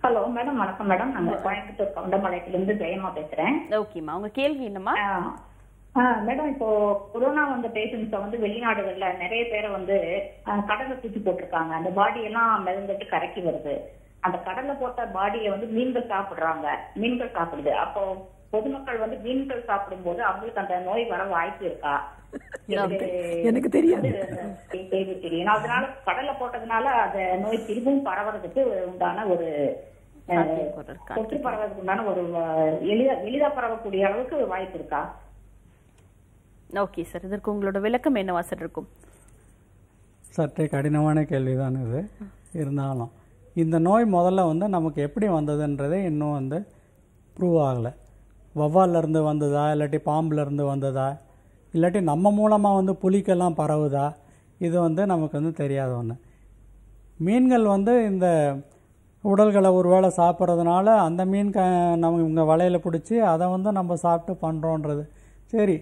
ஹலோ மேடம் வணக்கம் மேடம் நாங்கள் கோயம்புத்தூர் கவுண்டம்பாளையத்துலேருந்து ஜெயமா பேசுகிறேன் ஓகேம்மா உங்கள் கேள்வி என்னம்மா மேடம் இப்போ கொரோனா வந்த பேஷண்ட்ஸ் வந்து வெளிநாடுகள்ல நிறைய பேரை வந்து கடல்ல தூக்கி போட்டிருக்காங்க அந்த பாடி எல்லாம் மிதந்துட்டு கரைக்கி வருது அந்த கடல்ல போட்ட பாடியை வந்து மீன்கள் சாப்பிடுறாங்க மீன்கள் சாப்பிடுது அப்போ பொதுமக்கள் வந்து மீன்கள் சாப்பிடும் போது அவங்களுக்கு அந்த நோய் வர வாய்ப்பு இருக்கா எனக்கு தெரியாது தெரியும் அதனால கடல்ல போட்டதுனால அந்த நோய் திரும்பவும் பரவறதுக்கு உண்டான ஒரு தொற்று பரவதுக்கு உண்டான ஒரு எளிதா எளிதா பரவக்கூடிய அளவுக்கு வாய்ப்பு இருக்கா ஓகே சார் இதற்கு உங்களோட விளக்கம் என்னவா சார் இருக்கும் சற்றே கடினமான கேள்வி தான் இது இருந்தாலும் இந்த நோய் முதல்ல வந்து நமக்கு எப்படி வந்ததுன்றதே இன்னும் வந்து ப்ரூவ் ஆகலை வவ்வாலேருந்து வந்ததா இல்லாட்டி பாம்புலேருந்து வந்ததா இல்லாட்டி நம்ம மூலமாக வந்து புலிக்கெல்லாம் பரவுதா இது வந்து நமக்கு வந்து தெரியாத ஒன்று மீன்கள் வந்து இந்த உடல்களை ஒரு வேளை சாப்பிட்றதுனால அந்த மீன் க நம்ம இவங்க வலையில் பிடிச்சி அதை வந்து நம்ம சாப்பிட்டு பண்ணுறோன்றது சரி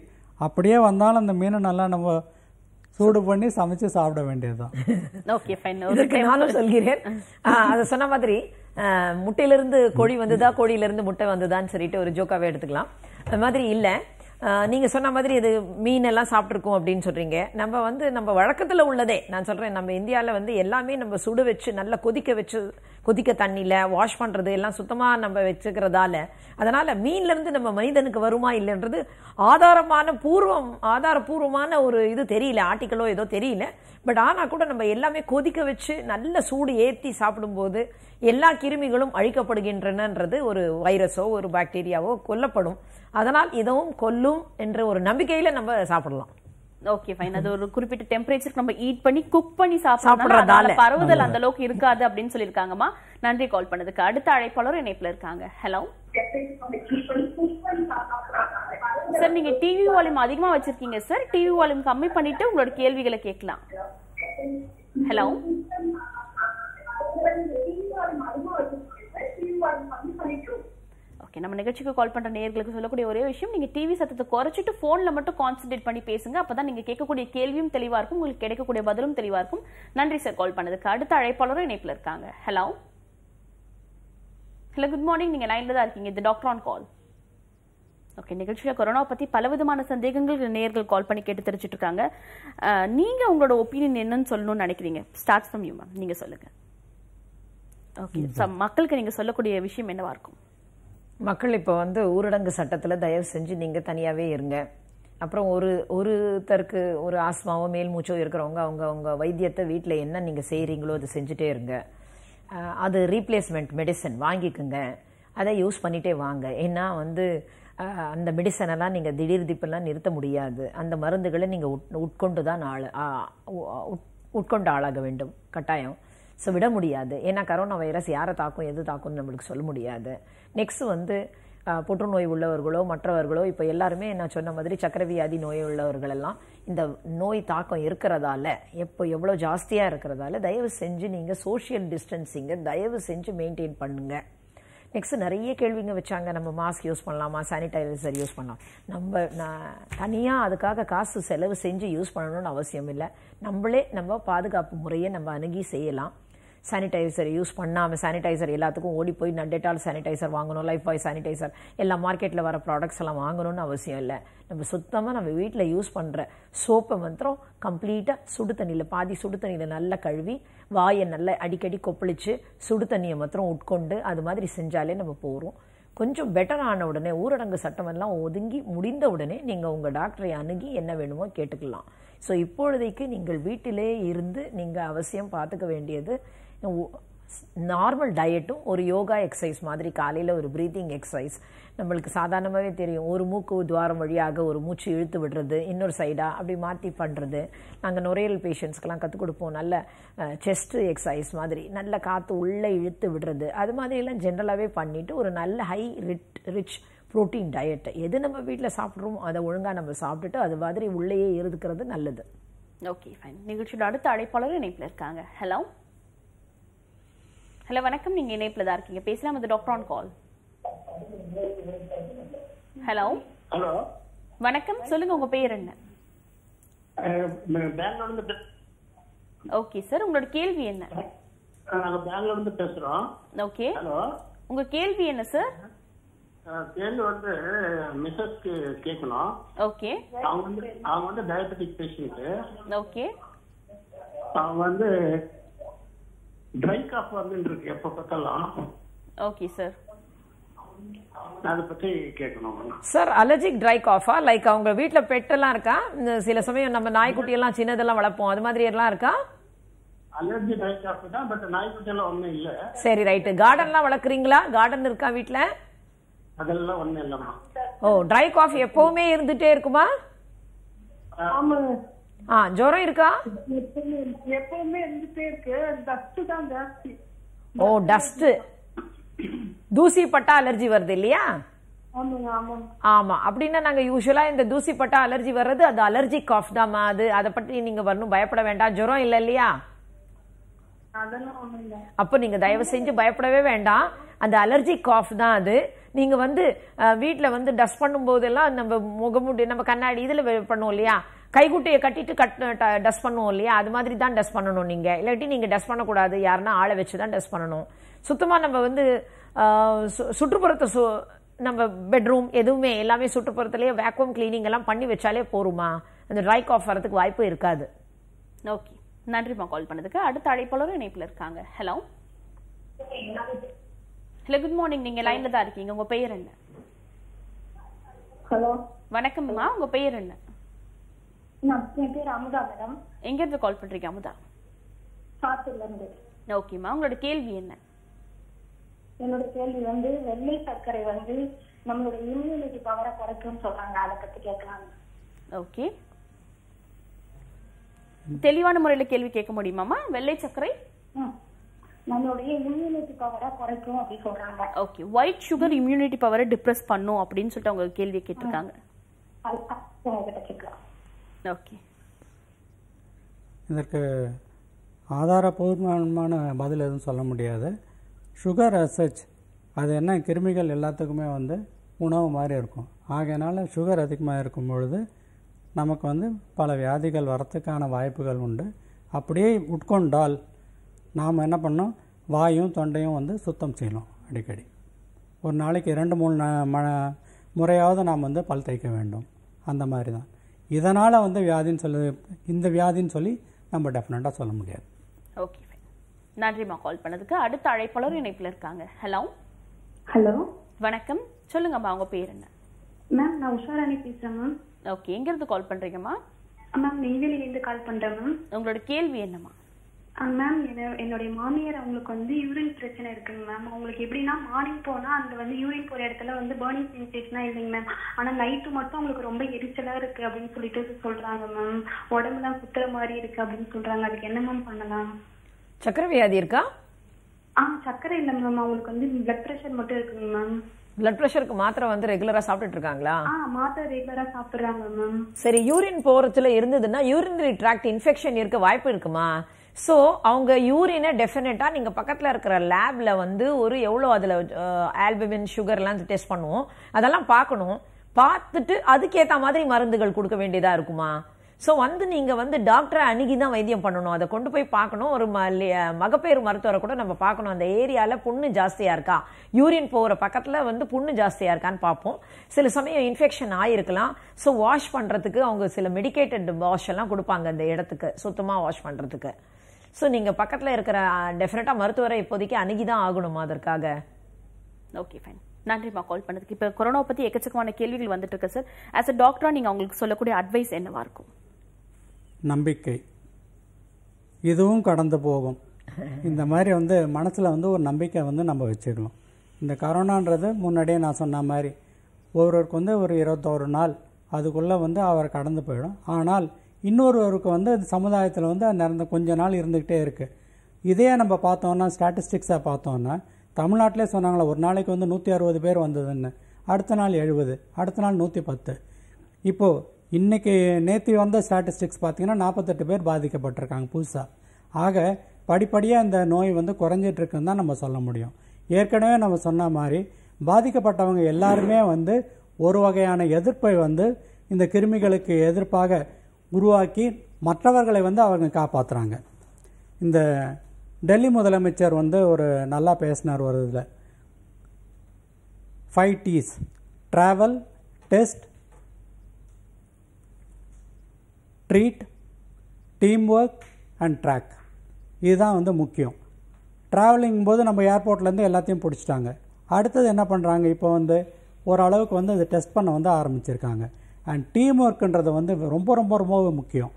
அப்படியே வந்தாலும் அந்த மீனை நல்லா நம்ம சூடு பண்ணி சமைச்சு சாப்பிட வேண்டியதுதான் சொல்கிறேன் அதை சொன்ன மாதிரி முட்டையிலிருந்து கோழி வந்ததா கோழியிலிருந்து முட்டை வந்ததான்னு சொல்லிட்டு ஒரு ஜோக்காவே எடுத்துக்கலாம் அது மாதிரி இல்லை நீங்க சொன்ன மாதிரி இது மீன் எல்லாம் சாப்பிட்ருக்கோம் அப்படின்னு சொல்றீங்க நம்ம வந்து நம்ம வழக்கத்துல உள்ளதே நான் சொல்றேன் நம்ம இந்தியாவில் வந்து எல்லாமே நம்ம சுடு வச்சு நல்லா கொதிக்க வச்சு கொதிக்க தண்ணியில் வாஷ் பண்ணுறது எல்லாம் சுத்தமாக நம்ம வச்சுக்கிறதால அதனால் மீன்லேருந்து நம்ம மனிதனுக்கு வருமா இல்லைன்றது ஆதாரமான பூர்வம் ஆதாரபூர்வமான ஒரு இது தெரியல ஆர்டிக்கலோ ஏதோ தெரியல பட் ஆனால் கூட நம்ம எல்லாமே கொதிக்க வச்சு நல்ல சூடு ஏற்றி சாப்பிடும்போது எல்லா கிருமிகளும் அழிக்கப்படுகின்றனன்றது ஒரு வைரஸோ ஒரு பாக்டீரியாவோ கொல்லப்படும் அதனால் இதுவும் கொல்லும் என்ற ஒரு நம்பிக்கையில் நம்ம சாப்பிடலாம் ஓகே ஃபைன் அது ஒரு குறிப்பிட்ட டெம்பரேச்சர் நம்ம ஹீட் பண்ணி குக் பண்ணி சாப்பிடுறதால பரவுதல் அந்த அளவுக்கு இருக்காது அப்படின்னு சொல்லியிருக்காங்கம்மா நன்றி கால் பண்ணதுக்கு அடுத்த அழைப்பாளரும் இணைப்புல இருக்காங்க ஹலோ சார் நீங்க டிவி வால்யூம் அதிகமா வச்சிருக்கீங்க சார் டிவி வால்யூம் கம்மி பண்ணிட்டு உங்களோட கேள்விகளை கேட்கலாம் ஹலோ ஓகே நம்ம நிகழ்ச்சிக்கு கால் பண்ணுற நேர்களுக்கு சொல்லக்கூடிய ஒரே விஷயம் நீங்கள் டிவி சத்தத்தை குறைச்சிட்டு ஃபோனில் மட்டும் கான்சன்ட்ரேட் பண்ணி பேசுங்க அப்போ தான் நீங்கள் கேட்கக்கூடிய கேள்வியும் தெளிவாக இருக்கும் உங்களுக்கு கிடைக்கக்கூடிய பதிலும் தெளிவாக இருக்கும் நன்றி சார் கால் பண்ணதுக்கு அடுத்த அழைப்பாளரும் இணைப்பில் இருக்காங்க ஹலோ ஹலோ குட் மார்னிங் நீங்கள் லைனில் தான் இருக்கீங்க இது டாக்டர் ஆன் கால் ஓகே நிகழ்ச்சியில் கொரோனா பற்றி பல விதமான சந்தேகங்கள் நேர்கள் கால் பண்ணி கேட்டு தெரிஞ்சுட்டு இருக்காங்க நீங்கள் உங்களோட ஒப்பீனியன் என்னன்னு சொல்லணும்னு நினைக்கிறீங்க ஸ்டார்ட் ஃப்ரம் யூ மேம் நீங்கள் சொல்லுங்கள் ஓகே மக்களுக்கு நீங்கள் சொல்லக்கூடிய விஷயம் என்னவா இருக்கும் மக்கள் இப்போ வந்து ஊரடங்கு சட்டத்தில் தயவு செஞ்சு நீங்கள் தனியாகவே இருங்க அப்புறம் ஒரு ஒருத்தருக்கு ஒரு ஆஸ்மாவோ மேல் மூச்சோ இருக்கிறவங்க அவங்க அவங்க வைத்தியத்தை வீட்டில் என்ன நீங்கள் செய்கிறீங்களோ அதை செஞ்சுட்டே இருங்க அது ரீப்ளேஸ்மெண்ட் மெடிசன் வாங்கிக்குங்க அதை யூஸ் பண்ணிகிட்டே வாங்க ஏன்னா வந்து அந்த மெடிசனெல்லாம் நீங்கள் திடீர் திப்பெல்லாம் நிறுத்த முடியாது அந்த மருந்துகளை நீங்கள் உட் உட்கொண்டு தான் ஆள் உட்கொண்டு ஆளாக வேண்டும் கட்டாயம் ஸோ விட முடியாது ஏன்னா கரோனா வைரஸ் யாரை தாக்கும் எது தாக்கும்னு நம்மளுக்கு சொல்ல முடியாது நெக்ஸ்ட் வந்து புற்றுநோய் உள்ளவர்களோ மற்றவர்களோ இப்போ எல்லாருமே நான் சொன்ன மாதிரி சக்கரவியாதி நோய் உள்ளவர்களெல்லாம் இந்த நோய் தாக்கம் இருக்கிறதால எப்போ எவ்வளோ ஜாஸ்தியாக இருக்கிறதால தயவு செஞ்சு நீங்கள் சோஷியல் டிஸ்டன்சிங்கை தயவு செஞ்சு மெயின்டைன் பண்ணுங்கள் நெக்ஸ்ட் நிறைய கேள்விங்க வச்சாங்க நம்ம மாஸ்க் யூஸ் பண்ணலாமா சானிடைசர் யூஸ் பண்ணலாம் நம்ம நான் தனியாக அதுக்காக காசு செலவு செஞ்சு யூஸ் பண்ணணும்னு அவசியம் இல்லை நம்மளே நம்ம பாதுகாப்பு முறையை நம்ம அணுகி செய்யலாம் சானிடைசர் யூஸ் பண்ணாமல் சானிடைசர் எல்லாத்துக்கும் ஓடி போய் நான் டெட்டால் சானிடைசர் வாங்கணும் லைஃப் பாய் சானிடைசர் எல்லா மார்க்கெட்டில் வர ப்ராடக்ட்ஸ் எல்லாம் வாங்கணும்னு அவசியம் இல்லை நம்ம சுத்தமாக நம்ம வீட்டில் யூஸ் பண்ணுற சோப்பை மாத்திரம் கம்ப்ளீட்டாக சுடு தண்ணியில் பாதி சுடு தண்ணியில் நல்லா கழுவி வாயை நல்லா அடிக்கடி கொப்பளித்து சுடு தண்ணியை மாத்திரம் உட்கொண்டு அது மாதிரி செஞ்சாலே நம்ம போகிறோம் கொஞ்சம் பெட்டர் ஆன உடனே ஊரடங்கு சட்டம் எல்லாம் ஒதுங்கி முடிந்த உடனே நீங்கள் உங்கள் டாக்டரை அணுகி என்ன வேணுமோ கேட்டுக்கலாம் ஸோ இப்பொழுதைக்கு நீங்கள் வீட்டிலே இருந்து நீங்கள் அவசியம் பார்த்துக்க வேண்டியது நார்மல் டயட்டும் ஒரு யோகா எக்ஸசைஸ் மாதிரி காலையில் ஒரு ப்ரீத்திங் எக்ஸசைஸ் நம்மளுக்கு சாதாரணமாகவே தெரியும் ஒரு மூக்கு துவாரம் வழியாக ஒரு மூச்சு இழுத்து விடுறது இன்னொரு சைடாக அப்படி மாற்றி பண்ணுறது நாங்கள் நுரையல் பேஷண்ட்ஸ்க்கெலாம் கற்றுக் கொடுப்போம் நல்ல செஸ்ட்டு எக்ஸசைஸ் மாதிரி நல்ல காற்று உள்ளே இழுத்து விடுறது அது மாதிரிலாம் ஜென்ரலாகவே பண்ணிவிட்டு ஒரு நல்ல ஹை ரிட் ரிச் ப்ரோட்டீன் டயட்டை எது நம்ம வீட்டில் சாப்பிட்றோமோ அதை ஒழுங்காக நம்ம சாப்பிட்டுட்டு அது மாதிரி உள்ளேயே இருக்கிறது நல்லது ஓகே ஃபைன் நிகழ்ச்சியோட அடுத்த அழைப்பாளர் இணைப்பில் இருக்காங்க ஹலோ ஹலோ வணக்கம் நீங்க இணைப்புல தான் இருக்கீங்க பேசலாம் வந்து doctor on call hello hello வணக்கம் சொல்லுங்க உங்க பேர் என்ன ஓகே சார் உங்களோட கேள்வி என்ன நாங்க பெங்களூர்ல இருந்து பேசுறோம் ஓகே ஹலோ உங்க கேள்வி என்ன சார் கேள்வி வந்து மிஸ்ஸஸ்க்கு கேட்கணும் ஓகே அவங்க வந்து அவங்க வந்து டயபெட்டிக் பேஷண்ட் ஓகே அவங்க வந்து ட்ரை காஃப் வந்துருக்கு எப்ப பார்த்தாலும் ஓகே சார் அதை சார் அலர்ஜிக் ட்ரை காஃபா லைக் அவங்க வீட்ல பெட்டெல்லாம் இருக்கா இந்த சில சமயம் நம்ம நாய்க்குட்டி எல்லாம் சின்னதெல்லாம் வளர்ப்போம் அது மாதிரி எல்லாம் இருக்கா அலர்ஜி ட்ரை காஃப் தான் பட் நாய்க்குட்டி எல்லாம் ஒண்ணும் இல்ல சரி ரைட் கார்டன்லாம் வளர்க்குறீங்களா கார்டன் இருக்கா வீட்ல அதெல்லாம் ஒண்ணும் இல்லம்மா ஓ ட்ரை காஃப் எப்பவுமே இருந்துட்டே இருக்குமா ஆமாங்க ஆ ஜுரம் இருக்கா எப்பவுமே ஓ டஸ்ட் தூசி பட்டா அலர்ஜி வருது இல்லையா ஆமா அப்படின்னா நாங்க யூஸ்வலா இந்த தூசி பட்டா அலர்ஜி வர்றது அது அலர்ஜி காஃப் தான் அது அதை பற்றி நீங்க வரணும் பயப்பட வேண்டாம் ஜுரம் இல்ல இல்லையா அப்போ நீங்க தயவு செஞ்சு பயப்படவே வேண்டாம் அந்த அலர்ஜி காஃப் தான் அது நீங்க வந்து வீட்டில் வந்து டஸ்ட் பண்ணும் போதெல்லாம் நம்ம முகமுடி நம்ம கண்ணாடி இதுல பண்ணுவோம் இல்லையா கைகுட்டையை கட்டிட்டு கட் டஸ்ட் பண்ணுவோம் இல்லையா அது மாதிரி தான் டஸ்ட் பண்ணணும் நீங்கள் இல்லாட்டி நீங்கள் டஸ்ட் பண்ணக்கூடாது யாருன்னா ஆளை வச்சு தான் டஸ்ட் பண்ணணும் சுத்தமாக நம்ம வந்து சுற்றுப்புறத்தை சு நம்ம பெட்ரூம் எதுவுமே எல்லாமே சுற்றுப்புறத்துலேயே வேக்யூம் கிளீனிங் எல்லாம் பண்ணி வச்சாலே போருமா அந்த ட்ரை காஃப் வரதுக்கு வாய்ப்பு இருக்காது ஓகே நன்றிம்மா கால் பண்ணதுக்கு அடுத்த அழைப்பாளரும் இணைப்பில் இருக்காங்க ஹலோ ஹலோ குட் மார்னிங் நீங்கள் லைனில் தான் இருக்கீங்க உங்கள் பெயர் என்ன ஹலோ வணக்கம்மா உங்கள் பெயர் என்ன அமுதா மேடம் எங்க இருந்து கால் பண்றீங்க அமுதா சாத்தூர்ல இருந்து ஓகேம்மா உங்களோட கேள்வி என்ன என்னோட கேள்வி வந்து வெள்ளை சர்க்கரை வந்து நம்மளோட இம்யூனிட்டி பவரை குறைக்கும் சொல்றாங்க அதை பத்தி கேட்கலாம் ஓகே தெளிவான முறையில கேள்வி கேட்க முடியுமாமா வெள்ளை சர்க்கரை நம்மளுடைய இம்யூனிட்டி பவரை குறைக்கும் அப்படி சொல்றாங்க ஓகே ஒயிட் சுகர் இம்யூனிட்டி பவரை டிப்ரெஸ் பண்ணும் அப்படின்னு சொல்லிட்டு அவங்க கேள்வி கேட்டிருக்காங்க ஓகே இதற்கு ஆதாரபூர்வமான பதில் எதுவும் சொல்ல முடியாது சுகர் அசச் அது என்ன கிருமிகள் எல்லாத்துக்குமே வந்து உணவு மாதிரி இருக்கும் ஆகையினால சுகர் அதிகமாக இருக்கும் பொழுது நமக்கு வந்து பல வியாதிகள் வரத்துக்கான வாய்ப்புகள் உண்டு அப்படியே உட்கொண்டால் நாம் என்ன பண்ணோம் வாயும் தொண்டையும் வந்து சுத்தம் செய்யணும் அடிக்கடி ஒரு நாளைக்கு இரண்டு மூணு ம முறையாவது நாம் வந்து பல் தைக்க வேண்டும் அந்த மாதிரி தான் இதனால் வந்து வியாதின்னு சொல்ல இந்த வியாதின்னு சொல்லி நம்ம டெஃபினட்டாக சொல்ல முடியாது ஓகே நன்றிம்மா கால் பண்ணதுக்கு அடுத்த அழைப்பாளர் இணைப்பில் இருக்காங்க ஹலோ ஹலோ வணக்கம் சொல்லுங்கம்மா அவங்க பேர் என்ன மேம் நான் உஷாராணி பேசுறேன் மேம் ஓகே எங்க இருந்து கால் பண்றீங்கம்மா மேம் நெய்வேலியிலேருந்து கால் பண்றேன் மேம் உங்களோட கேள்வி என்னம்மா மேம் என்னுடைய மாமியார் அவங்களுக்கு வந்து யூரின் பிரச்சனை இருக்குங்க மேம் அவங்களுக்கு எப்படின்னா மார்னிங் போனால் அந்த வந்து யூரின் போகிற இடத்துல வந்து பேர்னிங் சென்சேஷனாக இல்லைங்க மேம் ஆனால் நைட்டு மட்டும் அவங்களுக்கு ரொம்ப எரிச்சலாக இருக்குது அப்படின்னு சொல்லிட்டு சொல்கிறாங்க மேம் உடம்புலாம் குத்துற மாதிரி இருக்குது அப்படின்னு சொல்கிறாங்க அதுக்கு என்ன மேம் பண்ணலாம் சக்கரை வியாதி இருக்கா ஆ சக்கரை இல்லை மேம் அவங்களுக்கு வந்து பிளட் ப்ரெஷர் மட்டும் இருக்குங்க மேம் பிளட் ப்ரெஷருக்கு மாத்திரை வந்து ரெகுலரா சாப்பிட்டுட்டு இருக்காங்களா மாத்திரை ரெகுலரா சாப்பிடுறாங்க மேம் சரி யூரின் போறதுல இருந்ததுன்னா யூரின் ட்ராக்ட் இன்ஃபெக்ஷன் இருக்க வாய்ப்பு இருக்குமா ஸோ அவங்க யூரினை டெஃபினட்டாக நீங்கள் பக்கத்தில் இருக்கிற லேபில் வந்து ஒரு எவ்வளோ அதில் ஆல்பமின் சுகர்லாம் டெஸ்ட் பண்ணுவோம் அதெல்லாம் பார்க்கணும் பார்த்துட்டு அதுக்கேற்ற மாதிரி மருந்துகள் கொடுக்க வேண்டியதாக இருக்குமா ஸோ வந்து நீங்கள் வந்து டாக்டரை அணுகி தான் வைத்தியம் பண்ணணும் அதை கொண்டு போய் பார்க்கணும் ஒரு மகப்பேறு மருத்துவரை கூட நம்ம பார்க்கணும் அந்த ஏரியாவில் புண்ணு ஜாஸ்தியாக இருக்கா யூரின் போகிற பக்கத்தில் வந்து புண்ணு ஜாஸ்தியாக இருக்கான்னு பார்ப்போம் சில சமயம் இன்ஃபெக்ஷன் ஆகிருக்கலாம் ஸோ வாஷ் பண்ணுறதுக்கு அவங்க சில மெடிக்கேட்டட் வாஷ் எல்லாம் கொடுப்பாங்க அந்த இடத்துக்கு சுத்தமாக வாஷ் பண்ணுறதுக்கு ஸோ நீங்கள் பக்கத்தில் இருக்கிற டெஃபினட்டாக மருத்துவரை இப்போதைக்கு அணுகி தான் ஆகணுமா அதற்காக ஓகே ஃபைன் நன்றிம்மா கால் பண்ணதுக்கு இப்போ கொரோனா பற்றி எக்கச்சக்கமான கேள்விகள் வந்துட்டு இருக்கு சார் ஆஸ் அ டாக்டராக நீங்கள் அவங்களுக்கு சொல்லக்கூடிய அட்வைஸ் என்னவா இருக்கும் நம்பிக்கை இதுவும் கடந்து போகும் இந்த மாதிரி வந்து மனசில் வந்து ஒரு நம்பிக்கை வந்து நம்ம வச்சுக்கணும் இந்த கரோனான்றது முன்னாடியே நான் சொன்ன மாதிரி ஒருவருக்கு வந்து ஒரு இருபத்தோரு நாள் அதுக்குள்ளே வந்து அவர் கடந்து போயிடும் ஆனால் இன்னொருவருக்கு வந்து அது சமுதாயத்தில் வந்து நிறந்த கொஞ்ச நாள் இருந்துக்கிட்டே இருக்குது இதே நம்ம பார்த்தோன்னா ஸ்டாட்டிஸ்டிக்ஸாக பார்த்தோன்னா தமிழ்நாட்டிலே சொன்னாங்களே ஒரு நாளைக்கு வந்து நூற்றி அறுபது பேர் வந்ததுன்னு அடுத்த நாள் எழுபது அடுத்த நாள் நூற்றி பத்து இப்போது இன்றைக்கி நேற்று வந்த ஸ்டாட்டிஸ்டிக்ஸ் பார்த்திங்கன்னா நாற்பத்தெட்டு பேர் பாதிக்கப்பட்டிருக்காங்க புதுசாக ஆக படிப்படியாக இந்த நோய் வந்து குறைஞ்சிட்ருக்குன்னு தான் நம்ம சொல்ல முடியும் ஏற்கனவே நம்ம சொன்ன மாதிரி பாதிக்கப்பட்டவங்க எல்லாருமே வந்து ஒரு வகையான எதிர்ப்பை வந்து இந்த கிருமிகளுக்கு எதிர்ப்பாக உருவாக்கி மற்றவர்களை வந்து அவங்க காப்பாற்றுறாங்க இந்த டெல்லி முதலமைச்சர் வந்து ஒரு நல்லா பேசினார் ஒரு இதில் five Ts travel test treat team work and track இதுதான் வந்து முக்கியம் ட்ராவலிங் போது நம்ம ஏர்போர்ட்லேருந்து எல்லாத்தையும் பிடிச்சிட்டாங்க அடுத்தது என்ன பண்ணுறாங்க இப்போ வந்து ஓரளவுக்கு வந்து அது டெஸ்ட் பண்ண வந்து ஆரம்பிச்சிருக்காங்க அண்ட் டீம் ஒர்க்குன்றது வந்து ரொம்ப ரொம்ப ரொம்ப முக்கியம்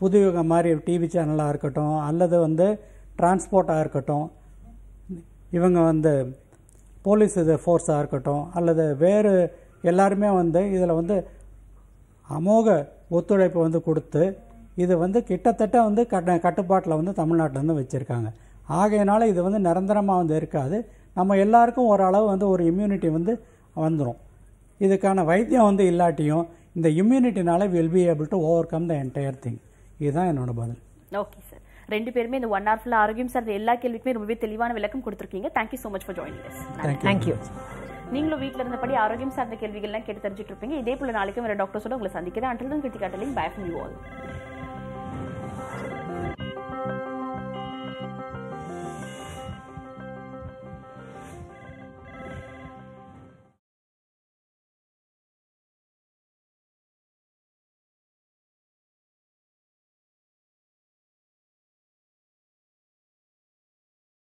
புது யுகம் மாதிரி டிவி சேனலாக இருக்கட்டும் அல்லது வந்து டிரான்ஸ்போர்ட்டாக இருக்கட்டும் இவங்க வந்து போலீஸ் இது ஃபோர்ஸாக இருக்கட்டும் அல்லது வேறு எல்லாருமே வந்து இதில் வந்து அமோக ஒத்துழைப்பு வந்து கொடுத்து இது வந்து கிட்டத்தட்ட வந்து கட்ட கட்டுப்பாட்டில் வந்து தமிழ்நாட்டில் வந்து வச்சுருக்காங்க ஆகையினால இது வந்து நிரந்தரமாக வந்து இருக்காது நம்ம எல்லாருக்கும் ஓரளவு வந்து ஒரு இம்யூனிட்டி வந்து வந்துடும் இதுக்கான வைத்தியம் வந்து இல்லாட்டியும் இந்த இம்யூனிட்டினால will be able to overcome the entire thing இதுதான் என்னோட பதில் ஓகே சார் ரெண்டு பேருமே இந்த ஒன் ஹவர் ஃபுல்லாக ஆரோக்கியம் சார் எல்லா கேள்விக்குமே ரொம்பவே தெளிவான விளக்கம் கொடுத்துருக்கீங்க thank you so much for join thank you நீங்களும் வீட்டில் இருந்தபடி ஆரோக்கியம் சார்ந்த கேள்விகள்லாம் கேட்டு தெரிஞ்சுட்டு இருப்பீங்க இதே போல நாளைக்கு வேறு டாக்டர்ஸோட உங்களை சந்திக்கிறேன் அன்றிலும் தான் கிருத்திகாட்டலிங் பை ஆல்